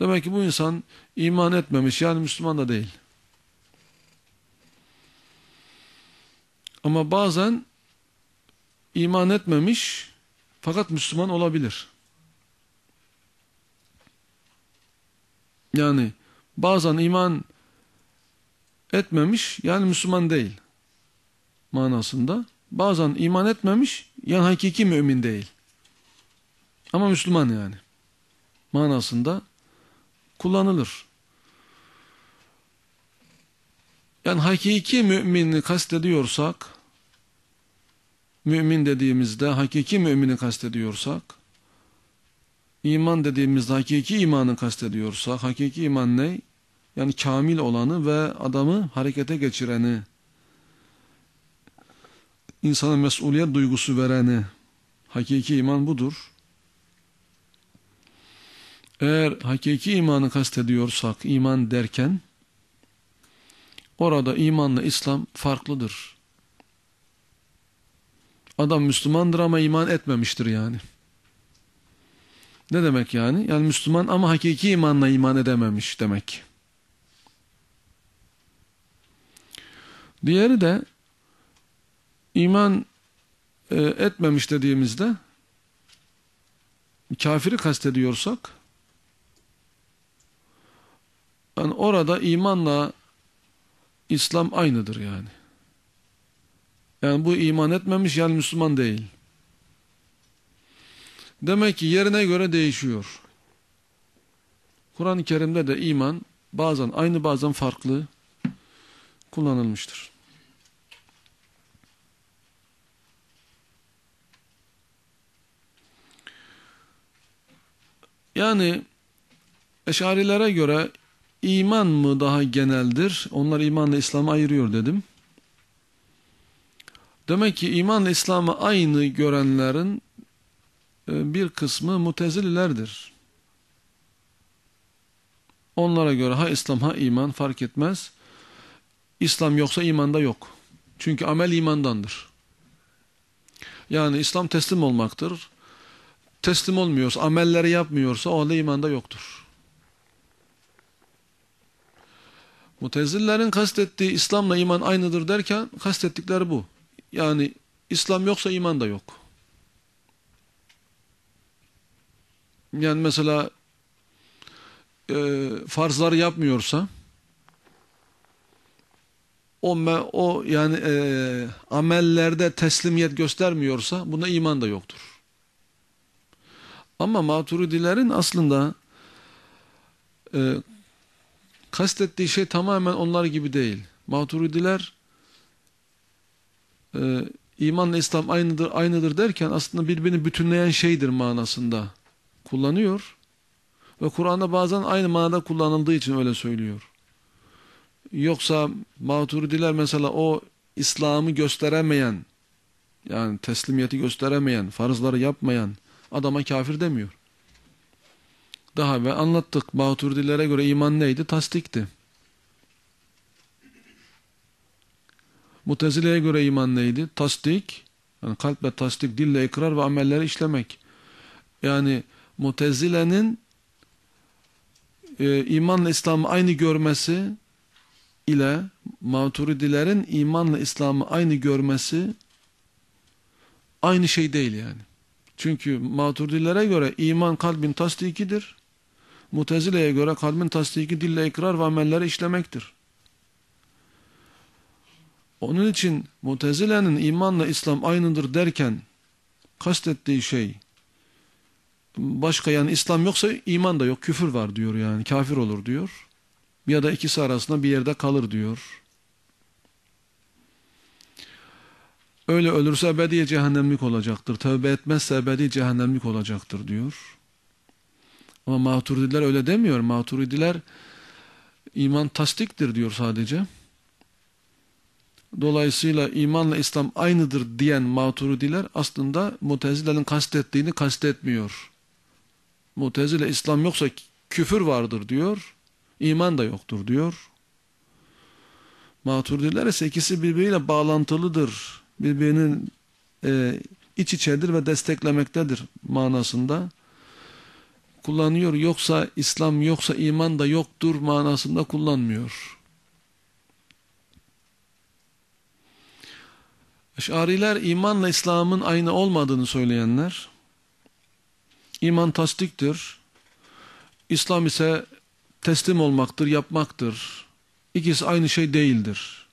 Demek ki bu insan iman etmemiş yani Müslüman da değil. Ama bazen iman etmemiş fakat Müslüman olabilir. Yani bazen iman etmemiş yani Müslüman değil manasında. Bazen iman etmemiş yani hakiki mümin değil. Ama Müslüman yani manasında kullanılır. Yani hakiki mümini kastediyorsak, mümin dediğimizde hakiki mümini kastediyorsak, İman dediğimiz hakiki imanı kastediyorsa, hakiki iman ne? Yani kamil olanı ve adamı harekete geçireni, insana mesuliyet duygusu vereni, hakiki iman budur. Eğer hakiki imanı kastediyorsak, iman derken, orada imanla İslam farklıdır. Adam Müslümandır ama iman etmemiştir yani. Ne demek yani? Yani Müslüman ama hakiki imanla iman edememiş demek. Diğeri de iman e, etmemiş dediğimizde kafiri kastediyorsak yani orada imanla İslam aynıdır yani. Yani bu iman etmemiş yani Müslüman değil. Demek ki yerine göre değişiyor. Kur'an-ı Kerim'de de iman bazen aynı bazen farklı kullanılmıştır. Yani eşarilere göre iman mı daha geneldir? Onlar imanla İslam'ı ayırıyor dedim. Demek ki imanla İslam'ı aynı görenlerin e, bir kısmı mutezililerdir. Onlara göre ha İslam ha iman fark etmez. İslam yoksa imanda yok. Çünkü amel imandandır. Yani İslam teslim olmaktır. Teslim olmuyorsa, amelleri yapmıyorsa o halde imanda yoktur. Mutezillerin kastettiği İslamla iman aynıdır derken kastettikleri bu. Yani İslam yoksa iman da yok. yani mesela e, farzları yapmıyorsa o, me, o yani e, amellerde teslimiyet göstermiyorsa buna iman da yoktur. Ama maturidilerin aslında e, kastettiği şey tamamen onlar gibi değil. Maturidiler e, imanla İslam aynıdır, aynıdır derken aslında birbirini bütünleyen şeydir manasında kullanıyor. Ve Kur'an'da bazen aynı manada kullanıldığı için öyle söylüyor. Yoksa maturidiler mesela o İslam'ı gösteremeyen, yani teslimiyeti gösteremeyen, farzları yapmayan adama kafir demiyor. Daha ve anlattık maturidilere göre iman neydi? Tasdikti. Mutezile'ye göre iman neydi? Tasdik, yani kalple tasdik, dille ikrar ve amelleri işlemek. Yani Mutezile'nin e, imanla İslam'ı aynı görmesi ile Maturidilerin imanla İslam'ı aynı görmesi aynı şey değil yani. Çünkü Maturidilere göre iman kalbin tasdikidir. Mutezile'ye göre kalbin tasdiki dille ikrar ve amelleri işlemektir. Onun için Mutezile'nin imanla İslam aynıdır derken kastettiği şey başka yani İslam yoksa iman da yok, küfür var diyor yani, kafir olur diyor. Ya da ikisi arasında bir yerde kalır diyor. Öyle ölürse ebedi cehennemlik olacaktır. Tövbe etmezse ebedi cehennemlik olacaktır diyor. Ama maturidiler öyle demiyor. Maturidiler iman tasdiktir diyor sadece. Dolayısıyla imanla İslam aynıdır diyen maturidiler aslında mutezilenin kastettiğini kastetmiyor. Mutezile İslam yoksa küfür vardır diyor. İman da yoktur diyor. Maturdiler ise ikisi birbiriyle bağlantılıdır. Birbirinin e, iç içedir ve desteklemektedir manasında kullanıyor. Yoksa İslam yoksa iman da yoktur manasında kullanmıyor. Eşariler imanla İslam'ın aynı olmadığını söyleyenler, İman tasdiktir. İslam ise teslim olmaktır, yapmaktır. İkisi aynı şey değildir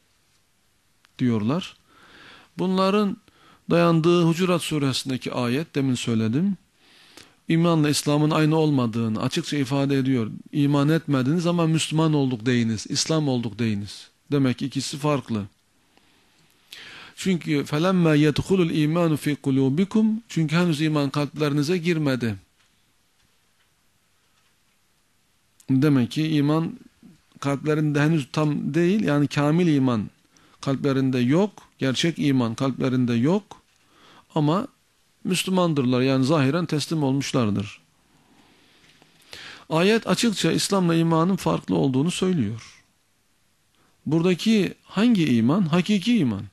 diyorlar. Bunların dayandığı Hucurat suresindeki ayet demin söyledim. İmanla İslam'ın aynı olmadığını açıkça ifade ediyor. İman etmediniz ama Müslüman olduk deyiniz, İslam olduk deyiniz. Demek ikisi farklı. Çünkü felemma yedhulul imanu fi kulubikum çünkü henüz iman kalplerinize girmedi. Demek ki iman kalplerinde henüz tam değil yani kamil iman kalplerinde yok. Gerçek iman kalplerinde yok. Ama Müslümandırlar yani zahiren teslim olmuşlardır. Ayet açıkça İslam'la imanın farklı olduğunu söylüyor. Buradaki hangi iman? Hakiki iman.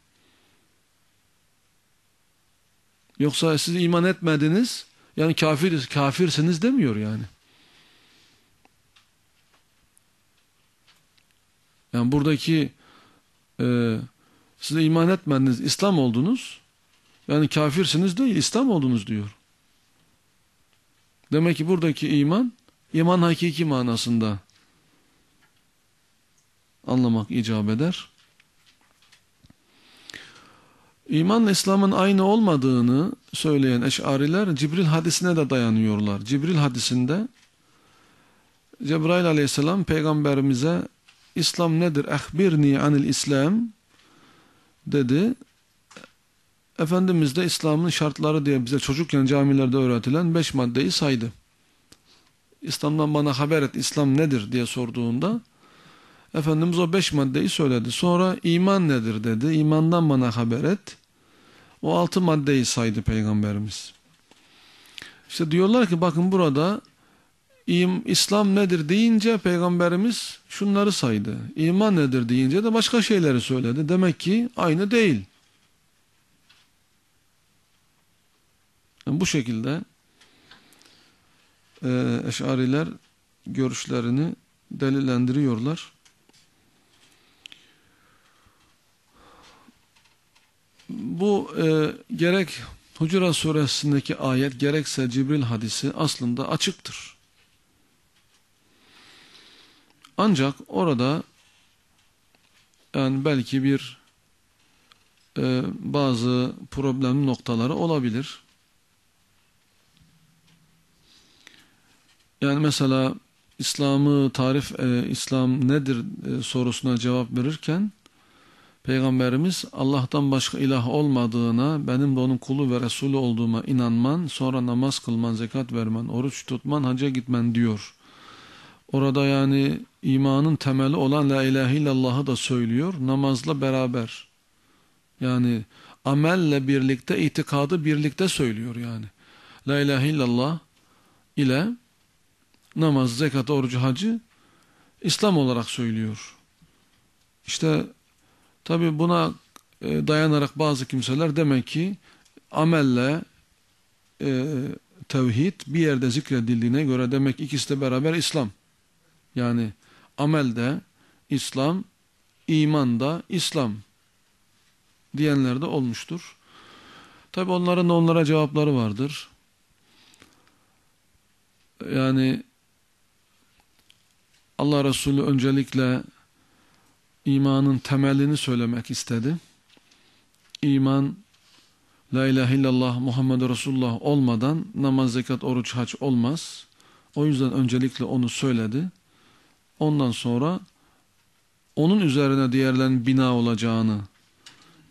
Yoksa siz iman etmediniz, yani kafiriz, kafirsiniz demiyor yani. Yani buradaki e, size iman etmediniz, İslam oldunuz. Yani kafirsiniz değil, İslam oldunuz diyor. Demek ki buradaki iman, iman hakiki manasında anlamak icap eder. İmanla İslam'ın aynı olmadığını söyleyen eşariler Cibril hadisine de dayanıyorlar. Cibril hadisinde Cebrail aleyhisselam peygamberimize İslam nedir? Ehbirni anil İslam dedi. Efendimiz de İslam'ın şartları diye bize çocukken camilerde öğretilen beş maddeyi saydı. İslam'dan bana haber et İslam nedir diye sorduğunda Efendimiz o beş maddeyi söyledi. Sonra iman nedir dedi. İmandan bana haber et. O altı maddeyi saydı Peygamberimiz. İşte diyorlar ki bakın burada İslam nedir deyince Peygamberimiz şunları saydı. İman nedir deyince de başka şeyleri söyledi. Demek ki aynı değil. Yani bu şekilde e, eşariler görüşlerini delillendiriyorlar. Bu e, gerek Hucurat suresindeki ayet gerekse Cibril hadisi aslında açıktır. Ancak orada yani belki bir e, bazı problemli noktaları olabilir. Yani mesela İslam'ı tarif, e, İslam nedir e, sorusuna cevap verirken Peygamberimiz Allah'tan başka ilah olmadığına, benim de onun kulu ve Resulü olduğuma inanman, sonra namaz kılman, zekat vermen, oruç tutman, hacca gitmen diyor. Orada yani imanın temeli olan La ilahe illallah'ı da söylüyor, namazla beraber. Yani amelle birlikte, itikadı birlikte söylüyor yani. La ilahe illallah ile namaz, zekat, orucu, hacı İslam olarak söylüyor. İşte Tabi buna e, dayanarak bazı kimseler demek ki amelle e, tevhid bir yerde zikredildiğine göre demek ikisi de beraber İslam. Yani amelde İslam, imanda İslam diyenler de olmuştur. Tabi onların da onlara cevapları vardır. Yani Allah Resulü öncelikle imanın temelini söylemek istedi. İman, La ilahe illallah Muhammed Resulullah olmadan namaz, zekat, oruç, haç olmaz. O yüzden öncelikle onu söyledi. Ondan sonra onun üzerine diğerlerin bina olacağını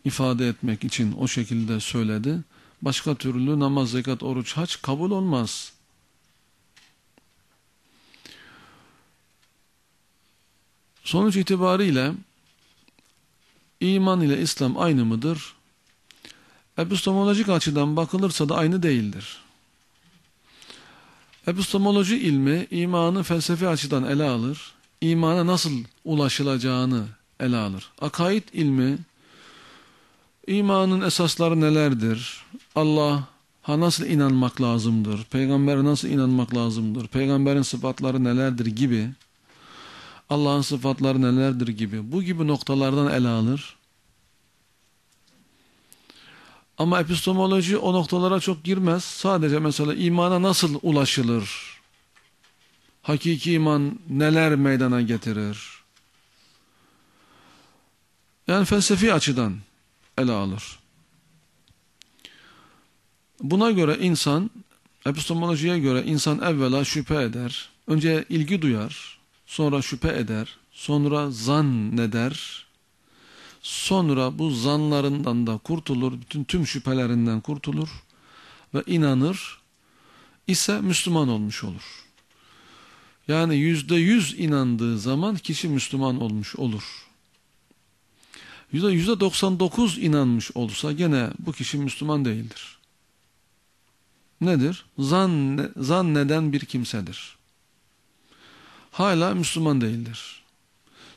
ifade etmek için o şekilde söyledi. Başka türlü namaz, zekat, oruç, haç kabul olmaz. Sonuç itibariyle iman ile İslam aynı mıdır? Epistemolojik açıdan bakılırsa da aynı değildir. Epistemoloji ilmi imanı felsefi açıdan ele alır, imana nasıl ulaşılacağını ele alır. Akaid ilmi imanın esasları nelerdir? Allah'a nasıl inanmak lazımdır? Peygamber'e nasıl inanmak lazımdır? Peygamber'in sıfatları nelerdir? gibi Allah'ın sıfatları nelerdir gibi bu gibi noktalardan ele alır. Ama epistemoloji o noktalara çok girmez. Sadece mesela imana nasıl ulaşılır? Hakiki iman neler meydana getirir? Yani felsefi açıdan ele alır. Buna göre insan, epistemolojiye göre insan evvela şüphe eder. Önce ilgi duyar sonra şüphe eder, sonra zanneder, sonra bu zanlarından da kurtulur, bütün tüm şüphelerinden kurtulur ve inanır ise Müslüman olmuş olur. Yani yüzde yüz inandığı zaman kişi Müslüman olmuş olur. Yüzde yüzde doksan dokuz inanmış olsa gene bu kişi Müslüman değildir. Nedir? Zanne, zanneden bir kimsedir hala Müslüman değildir.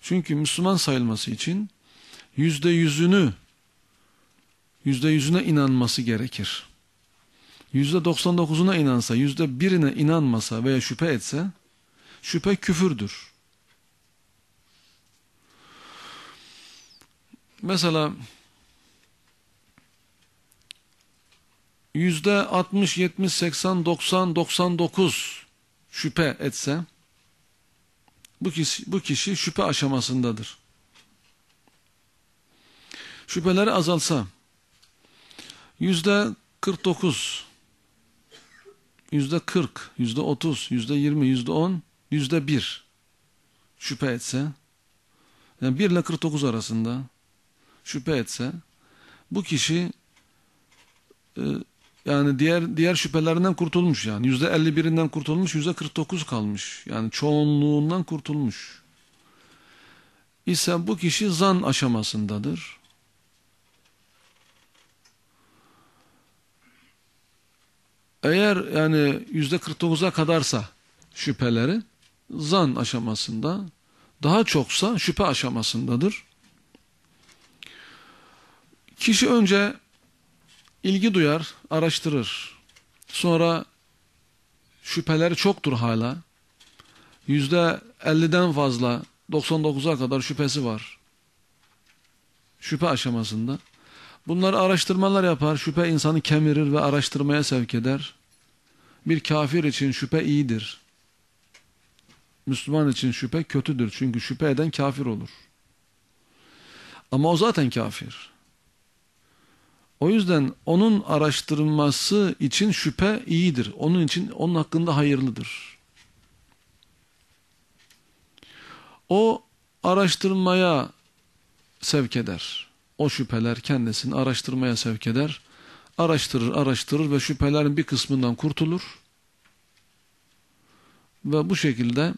Çünkü Müslüman sayılması için yüzde yüzünü yüzde yüzüne inanması gerekir. Yüzde doksan dokuzuna inansa, yüzde birine inanmasa veya şüphe etse, şüphe küfürdür. Mesela yüzde altmış, yetmiş, seksen, doksan, doksan dokuz şüphe etse, bu kişi, bu kişi şüphe aşamasındadır. Şüpheleri azalsa yüzde 49 yüzde 40 yüzde 30 yüzde 20 yüzde 10 yüzde 1 şüphe etse yani 1 ile 49 arasında şüphe etse bu kişi e, yani diğer diğer şüphelerinden kurtulmuş yani. yüzde elli birinden kurtulmuş, yüzde %49 kalmış. Yani çoğunluğundan kurtulmuş. İse bu kişi zan aşamasındadır. Eğer yani yüzde dokuz'a kadarsa şüpheleri zan aşamasında, daha çoksa şüphe aşamasındadır. Kişi önce ilgi duyar, araştırır. Sonra şüpheleri çoktur hala. Yüzde 50'den fazla, 99'a kadar şüphesi var. Şüphe aşamasında. Bunları araştırmalar yapar, şüphe insanı kemirir ve araştırmaya sevk eder. Bir kafir için şüphe iyidir. Müslüman için şüphe kötüdür. Çünkü şüphe eden kafir olur. Ama o zaten kafir. O yüzden onun araştırılması için şüphe iyidir. Onun için onun hakkında hayırlıdır. O araştırmaya sevk eder. O şüpheler kendisini araştırmaya sevk eder. Araştırır, araştırır ve şüphelerin bir kısmından kurtulur. Ve bu şekilde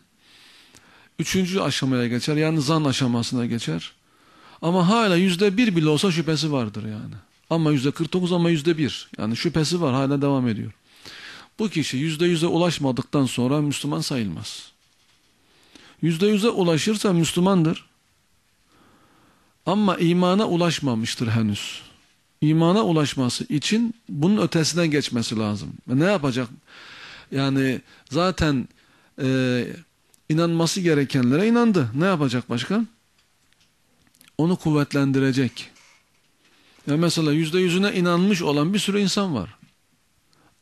üçüncü aşamaya geçer. Yani zan aşamasına geçer. Ama hala yüzde bir bile olsa şüphesi vardır yani. Ama yüzde 49 ama yüzde 1. Yani şüphesi var hala devam ediyor. Bu kişi yüzde yüze ulaşmadıktan sonra Müslüman sayılmaz. Yüzde yüze ulaşırsa Müslümandır. Ama imana ulaşmamıştır henüz. İmana ulaşması için bunun ötesine geçmesi lazım. ne yapacak? Yani zaten e, inanması gerekenlere inandı. Ne yapacak başka? Onu kuvvetlendirecek. Ya mesela yüzde yüzüne inanmış olan bir sürü insan var.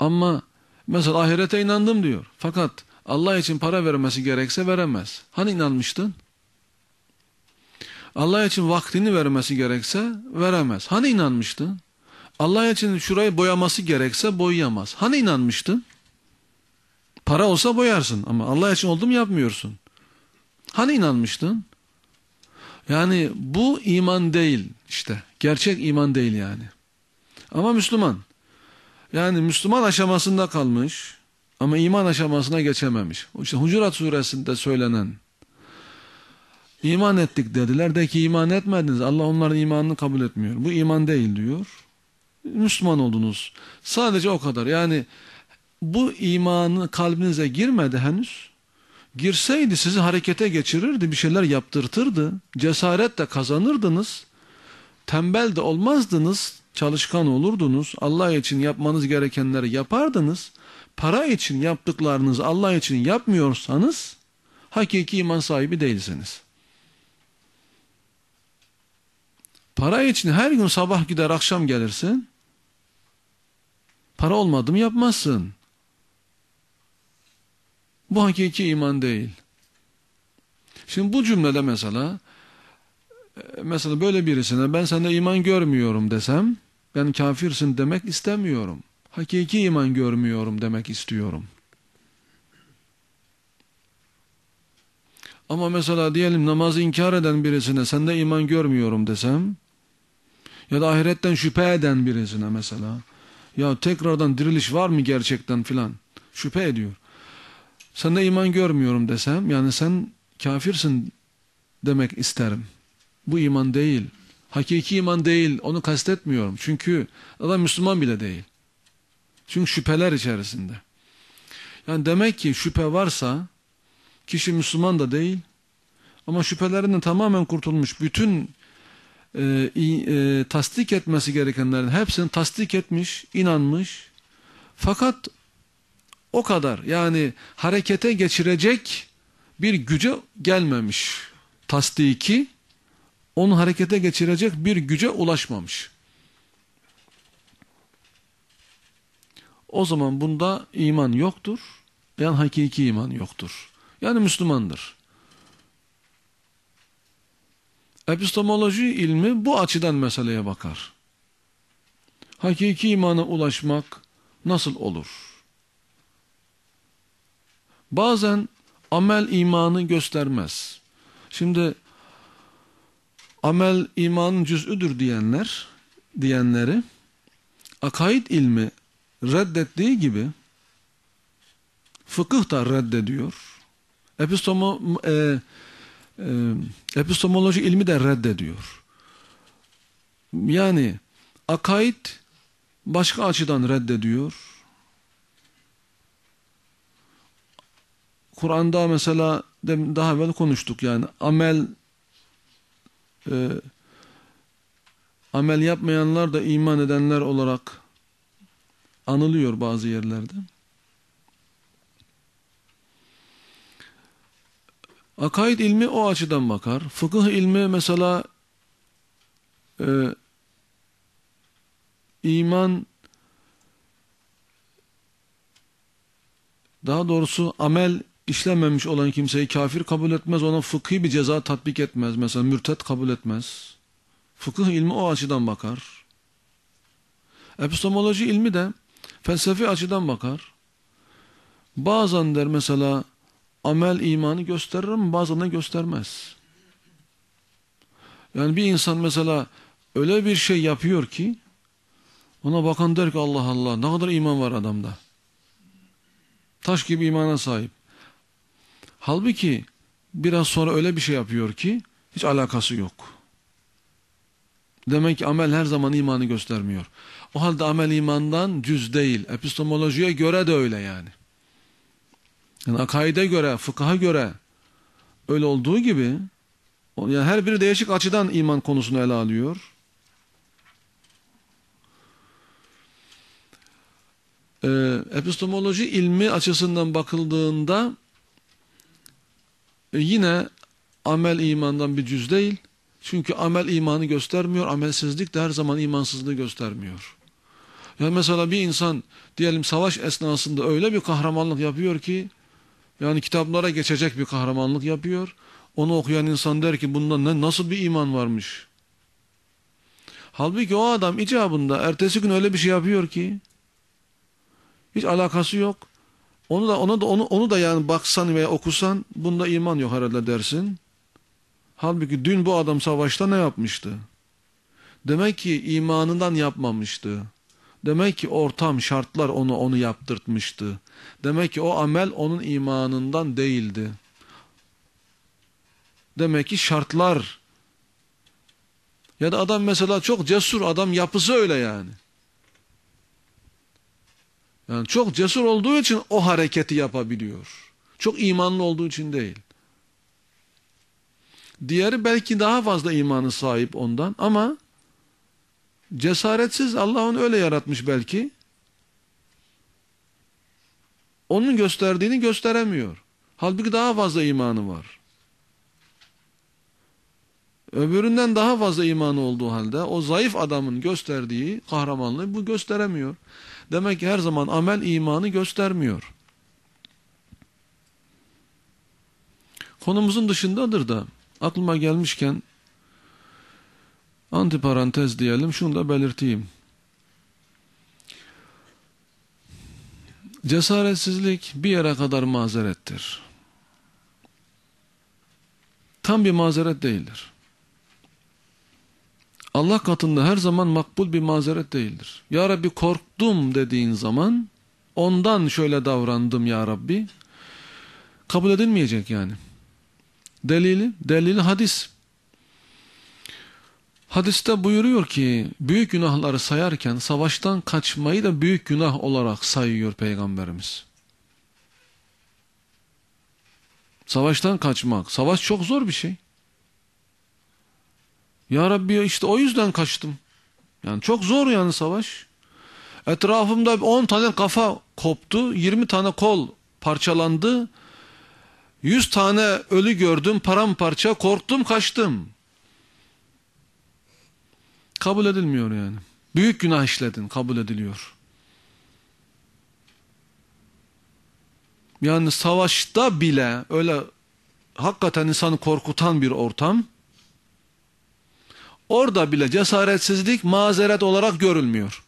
Ama mesela ahirete inandım diyor. Fakat Allah için para vermesi gerekse veremez. Hani inanmıştın? Allah için vaktini vermesi gerekse veremez. Hani inanmıştın? Allah için şurayı boyaması gerekse boyayamaz. Hani inanmıştın? Para olsa boyarsın ama Allah için oldu mu yapmıyorsun. Hani inanmıştın? Yani bu iman değil işte. Gerçek iman değil yani. Ama Müslüman. Yani Müslüman aşamasında kalmış ama iman aşamasına geçememiş. İşte Hucurat suresinde söylenen iman ettik dediler de ki iman etmediniz. Allah onların imanını kabul etmiyor. Bu iman değil diyor. Müslüman oldunuz. Sadece o kadar. Yani bu imanı kalbinize girmedi henüz. Girseydi sizi harekete geçirirdi, bir şeyler yaptırtırdı. Cesaret de kazanırdınız tembel de olmazdınız, çalışkan olurdunuz, Allah için yapmanız gerekenleri yapardınız. Para için yaptıklarınızı Allah için yapmıyorsanız, hakiki iman sahibi değilsiniz. Para için her gün sabah gider akşam gelirsin, para olmadı mı yapmazsın. Bu hakiki iman değil. Şimdi bu cümlede mesela e, mesela böyle birisine ben sende iman görmüyorum desem ben kafirsin demek istemiyorum. Hakiki iman görmüyorum demek istiyorum. Ama mesela diyelim namazı inkar eden birisine sende iman görmüyorum desem ya da ahiretten şüphe eden birisine mesela ya tekrardan diriliş var mı gerçekten filan şüphe ediyor. Sende iman görmüyorum desem yani sen kafirsin demek isterim. Bu iman değil. Hakiki iman değil. Onu kastetmiyorum. Çünkü adam Müslüman bile değil. Çünkü şüpheler içerisinde. Yani demek ki şüphe varsa kişi Müslüman da değil ama şüphelerinden tamamen kurtulmuş. Bütün e, e, tasdik etmesi gerekenlerin hepsini tasdik etmiş, inanmış. Fakat o kadar yani harekete geçirecek bir güce gelmemiş. Tasdiki onu harekete geçirecek bir güce ulaşmamış. O zaman bunda iman yoktur. Yani hakiki iman yoktur. Yani Müslümandır. Epistemoloji ilmi bu açıdan meseleye bakar. Hakiki imana ulaşmak nasıl olur? Bazen amel imanı göstermez. Şimdi amel imanın cüz'üdür diyenler, diyenleri akaid ilmi reddettiği gibi fıkıh da reddediyor. Epistomo, e, e, epistemoloji ilmi de reddediyor. Yani akaid başka açıdan reddediyor. Kur'an'da mesela daha evvel konuştuk yani amel e, amel yapmayanlar da iman edenler olarak anılıyor bazı yerlerde. Akaid ilmi o açıdan bakar. Fıkıh ilmi mesela e, iman daha doğrusu amel işlenmemiş olan kimseyi kafir kabul etmez, ona fıkhi bir ceza tatbik etmez. Mesela mürtet kabul etmez. Fıkıh ilmi o açıdan bakar. Epistemoloji ilmi de felsefi açıdan bakar. Bazen der mesela amel imanı gösterir ama bazen de göstermez. Yani bir insan mesela öyle bir şey yapıyor ki ona bakan der ki Allah Allah ne kadar iman var adamda. Taş gibi imana sahip. Halbuki biraz sonra öyle bir şey yapıyor ki hiç alakası yok. Demek ki amel her zaman imanı göstermiyor. O halde amel imandan cüz değil. Epistemolojiye göre de öyle yani. Yani akaide göre, fıkha göre öyle olduğu gibi yani her biri değişik açıdan iman konusunu ele alıyor. Ee, epistemoloji ilmi açısından bakıldığında e, yine amel imandan bir cüz değil. Çünkü amel imanı göstermiyor. Amelsizlik de her zaman imansızlığı göstermiyor. Yani mesela bir insan diyelim savaş esnasında öyle bir kahramanlık yapıyor ki yani kitaplara geçecek bir kahramanlık yapıyor. Onu okuyan insan der ki bunda ne, nasıl bir iman varmış? Halbuki o adam icabında ertesi gün öyle bir şey yapıyor ki hiç alakası yok. Onu da ona da onu onu da yani baksan veya okusan bunda iman yok herhalde dersin. Halbuki dün bu adam savaşta ne yapmıştı? Demek ki imanından yapmamıştı. Demek ki ortam, şartlar onu onu yaptırtmıştı. Demek ki o amel onun imanından değildi. Demek ki şartlar ya da adam mesela çok cesur adam yapısı öyle yani. Yani çok cesur olduğu için o hareketi yapabiliyor. Çok imanlı olduğu için değil. Diğeri belki daha fazla imanı sahip ondan ama cesaretsiz Allah onu öyle yaratmış belki. Onun gösterdiğini gösteremiyor. Halbuki daha fazla imanı var. Öbüründen daha fazla imanı olduğu halde o zayıf adamın gösterdiği kahramanlığı bu gösteremiyor. Demek ki her zaman amel imanı göstermiyor. Konumuzun dışındadır da aklıma gelmişken antiparantez diyelim şunu da belirteyim. Cesaretsizlik bir yere kadar mazerettir. Tam bir mazeret değildir. Allah katında her zaman makbul bir mazeret değildir. Ya Rabbi korktum dediğin zaman ondan şöyle davrandım ya Rabbi kabul edilmeyecek yani. Delili, delili hadis. Hadiste buyuruyor ki büyük günahları sayarken savaştan kaçmayı da büyük günah olarak sayıyor Peygamberimiz. Savaştan kaçmak. Savaş çok zor bir şey. Ya Rabbi işte o yüzden kaçtım. Yani çok zor yani savaş. Etrafımda 10 tane kafa koptu, 20 tane kol parçalandı. 100 tane ölü gördüm, paramparça korktum, kaçtım. Kabul edilmiyor yani. Büyük günah işledin, kabul ediliyor. Yani savaşta bile öyle hakikaten insanı korkutan bir ortam Orada bile cesaretsizlik mazeret olarak görülmüyor.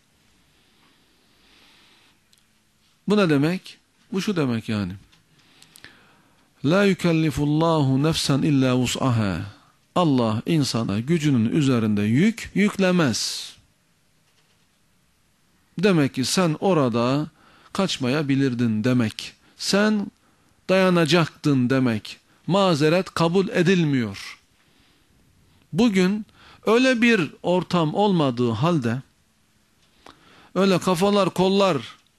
Bu ne demek? Bu şu demek yani. La yükellifullahu nefsen illa vus'aha. Allah insana gücünün üzerinde yük yüklemez. Demek ki sen orada kaçmayabilirdin demek. Sen dayanacaktın demek. Mazeret kabul edilmiyor. Bugün Öyle bir ortam olmadığı halde, öyle kafalar, kollar,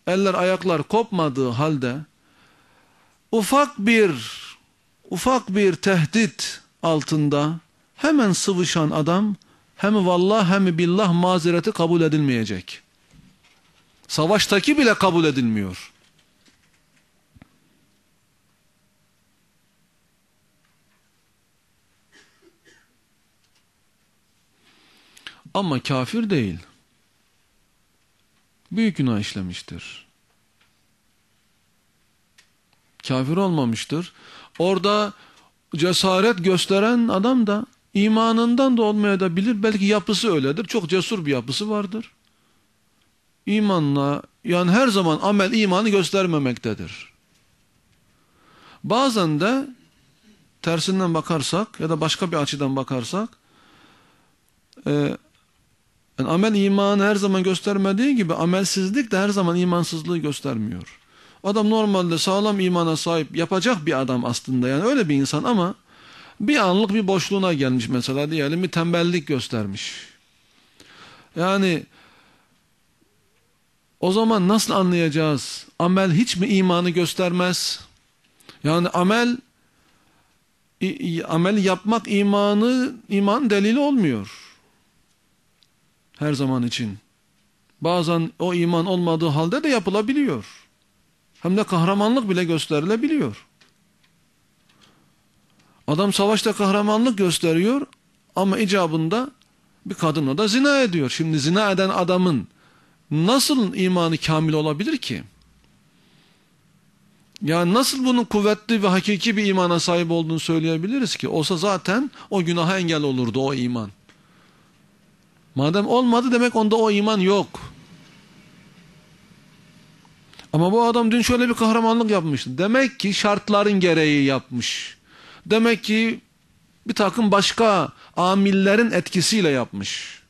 eller, ayaklar kopmadığı halde, ufak bir, ufak bir tehdit altında hemen sıvışan adam, hem vallahi hem billah mazereti kabul edilmeyecek. Savaştaki bile kabul edilmiyor. Ama kafir değil. Büyük günah işlemiştir. Kafir olmamıştır. Orada cesaret gösteren adam da imanından da olmaya da bilir. Belki yapısı öyledir. Çok cesur bir yapısı vardır. İmanla yani her zaman amel imanı göstermemektedir. Bazen de tersinden bakarsak ya da başka bir açıdan bakarsak e, yani amel imanı her zaman göstermediği gibi amelsizlik de her zaman imansızlığı göstermiyor. Adam normalde sağlam imana sahip yapacak bir adam aslında yani öyle bir insan ama bir anlık bir boşluğuna gelmiş mesela diyelim bir tembellik göstermiş. Yani o zaman nasıl anlayacağız? Amel hiç mi imanı göstermez? Yani amel amel yapmak imanı iman delili olmuyor. Her zaman için. Bazen o iman olmadığı halde de yapılabiliyor. Hem de kahramanlık bile gösterilebiliyor. Adam savaşta kahramanlık gösteriyor ama icabında bir kadınla da zina ediyor. Şimdi zina eden adamın nasıl imanı kamil olabilir ki? Yani nasıl bunun kuvvetli ve hakiki bir imana sahip olduğunu söyleyebiliriz ki? Olsa zaten o günaha engel olurdu o iman. Madem olmadı demek onda o iman yok. Ama bu adam dün şöyle bir kahramanlık yapmıştı. Demek ki şartların gereği yapmış. Demek ki bir takım başka amillerin etkisiyle yapmış.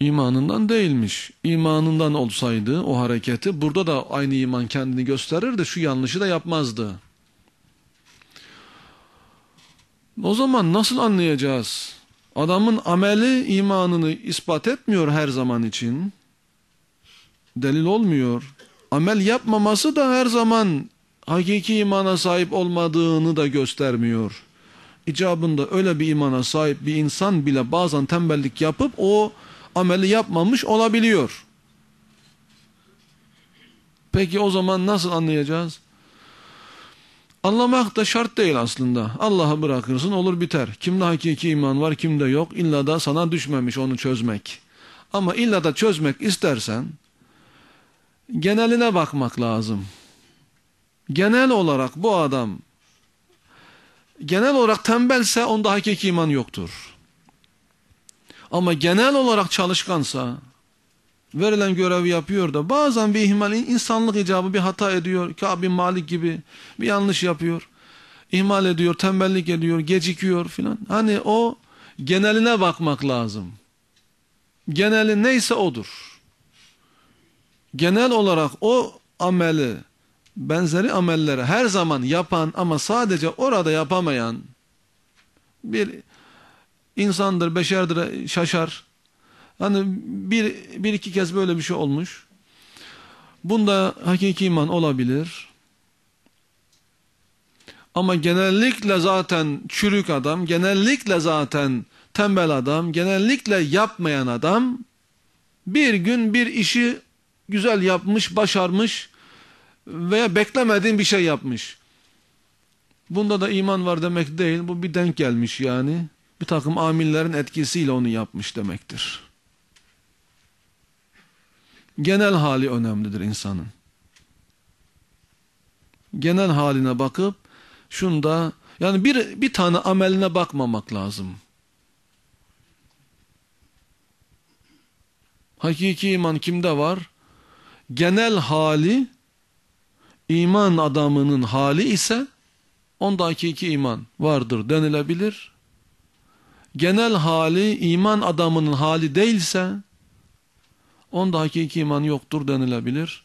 İmanından değilmiş. İmanından olsaydı o hareketi burada da aynı iman kendini gösterirdi. Şu yanlışı da yapmazdı. O zaman nasıl anlayacağız? Adamın ameli imanını ispat etmiyor her zaman için. Delil olmuyor. Amel yapmaması da her zaman hakiki imana sahip olmadığını da göstermiyor. İcabında öyle bir imana sahip bir insan bile bazen tembellik yapıp o ameli yapmamış olabiliyor. Peki o zaman nasıl anlayacağız? Anlamak da şart değil aslında. Allah'a bırakırsın olur biter. Kimde hakiki iman var kimde yok. İlla da sana düşmemiş onu çözmek. Ama illa da çözmek istersen geneline bakmak lazım. Genel olarak bu adam genel olarak tembelse onda hakiki iman yoktur. Ama genel olarak çalışkansa, verilen görevi yapıyor da bazen bir ihmal insanlık icabı bir hata ediyor. Kabe Malik gibi bir yanlış yapıyor. İhmal ediyor, tembellik ediyor, gecikiyor filan. Hani o geneline bakmak lazım. Geneli neyse odur. Genel olarak o ameli benzeri amelleri her zaman yapan ama sadece orada yapamayan bir insandır, beşerdir, şaşar Hani bir, bir iki kez böyle bir şey olmuş. Bunda hakiki iman olabilir. Ama genellikle zaten çürük adam, genellikle zaten tembel adam, genellikle yapmayan adam bir gün bir işi güzel yapmış, başarmış veya beklemediğin bir şey yapmış. Bunda da iman var demek değil. Bu bir denk gelmiş yani. Bir takım amillerin etkisiyle onu yapmış demektir. Genel hali önemlidir insanın. Genel haline bakıp şunda yani bir, bir tane ameline bakmamak lazım. Hakiki iman kimde var? Genel hali iman adamının hali ise onda hakiki iman vardır denilebilir. Genel hali iman adamının hali değilse Onda hakiki iman yoktur denilebilir.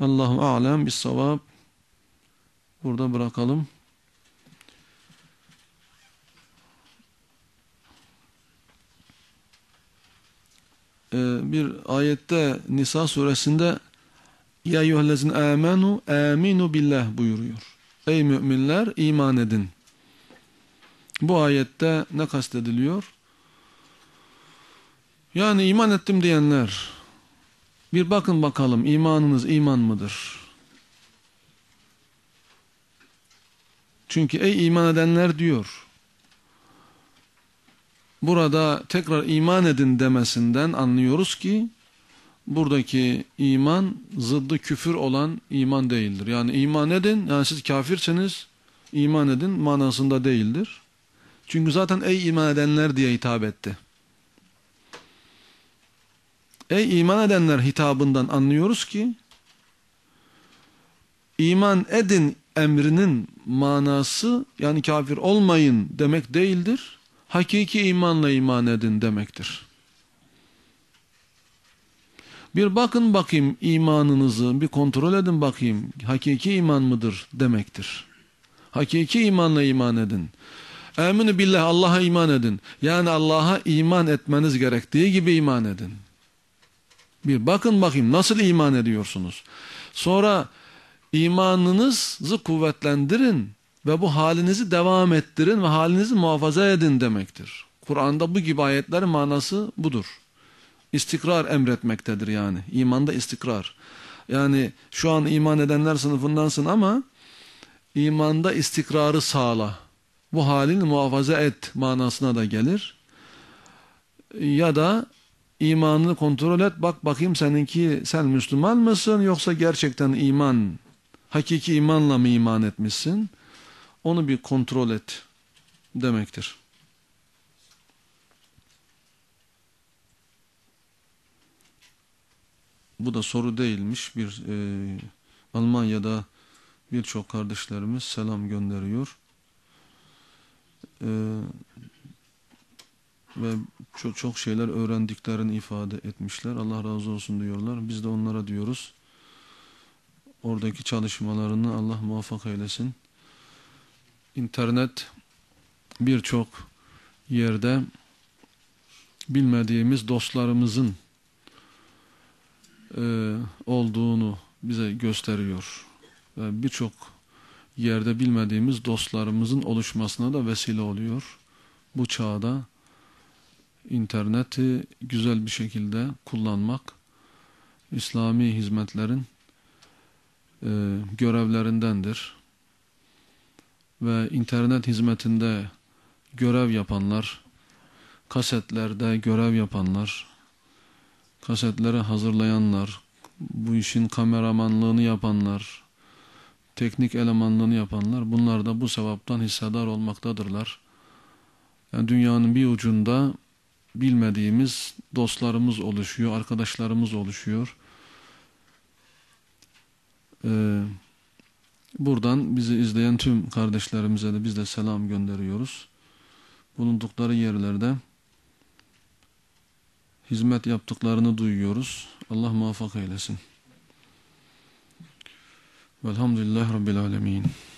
Allahu alem bir sevap. Burada bırakalım. Ee, bir ayette Nisa suresinde Ya yuhallezin amenu aminu billah buyuruyor. Ey müminler iman edin. Bu ayette ne kastediliyor? Yani iman ettim diyenler bir bakın bakalım imanınız iman mıdır? Çünkü ey iman edenler diyor. Burada tekrar iman edin demesinden anlıyoruz ki buradaki iman zıddı küfür olan iman değildir. Yani iman edin yani siz kafirseniz iman edin manasında değildir. Çünkü zaten ey iman edenler diye hitap etti. Ey iman edenler hitabından anlıyoruz ki iman edin emrinin manası yani kafir olmayın demek değildir. Hakiki imanla iman edin demektir. Bir bakın bakayım imanınızı bir kontrol edin bakayım hakiki iman mıdır demektir. Hakiki imanla iman edin. Eminu billah Allah'a iman edin. Yani Allah'a iman etmeniz gerektiği gibi iman edin. Bir bakın bakayım nasıl iman ediyorsunuz. Sonra imanınızı kuvvetlendirin ve bu halinizi devam ettirin ve halinizi muhafaza edin demektir. Kur'an'da bu gibi ayetlerin manası budur. İstikrar emretmektedir yani. İmanda istikrar. Yani şu an iman edenler sınıfındansın ama imanda istikrarı sağla. Bu halini muhafaza et manasına da gelir. Ya da İmanını kontrol et. Bak bakayım seninki sen Müslüman mısın yoksa gerçekten iman, hakiki imanla mı iman etmişsin? Onu bir kontrol et demektir. Bu da soru değilmiş. Bir e, Almanya'da birçok kardeşlerimiz selam gönderiyor. E, ve çok, çok şeyler öğrendiklerini ifade etmişler. Allah razı olsun diyorlar. Biz de onlara diyoruz. Oradaki çalışmalarını Allah muvaffak eylesin. İnternet birçok yerde bilmediğimiz dostlarımızın e, olduğunu bize gösteriyor. Yani birçok yerde bilmediğimiz dostlarımızın oluşmasına da vesile oluyor. Bu çağda interneti güzel bir şekilde kullanmak İslami hizmetlerin e, görevlerindendir. Ve internet hizmetinde görev yapanlar, kasetlerde görev yapanlar, kasetleri hazırlayanlar, bu işin kameramanlığını yapanlar, teknik elemanlığını yapanlar bunlar da bu sevaptan hissedar olmaktadırlar. Yani dünyanın bir ucunda bilmediğimiz dostlarımız oluşuyor, arkadaşlarımız oluşuyor. Ee, buradan bizi izleyen tüm kardeşlerimize de biz de selam gönderiyoruz. Bulundukları yerlerde hizmet yaptıklarını duyuyoruz. Allah muvaffak eylesin. Velhamdülillahi Rabbil Alemin.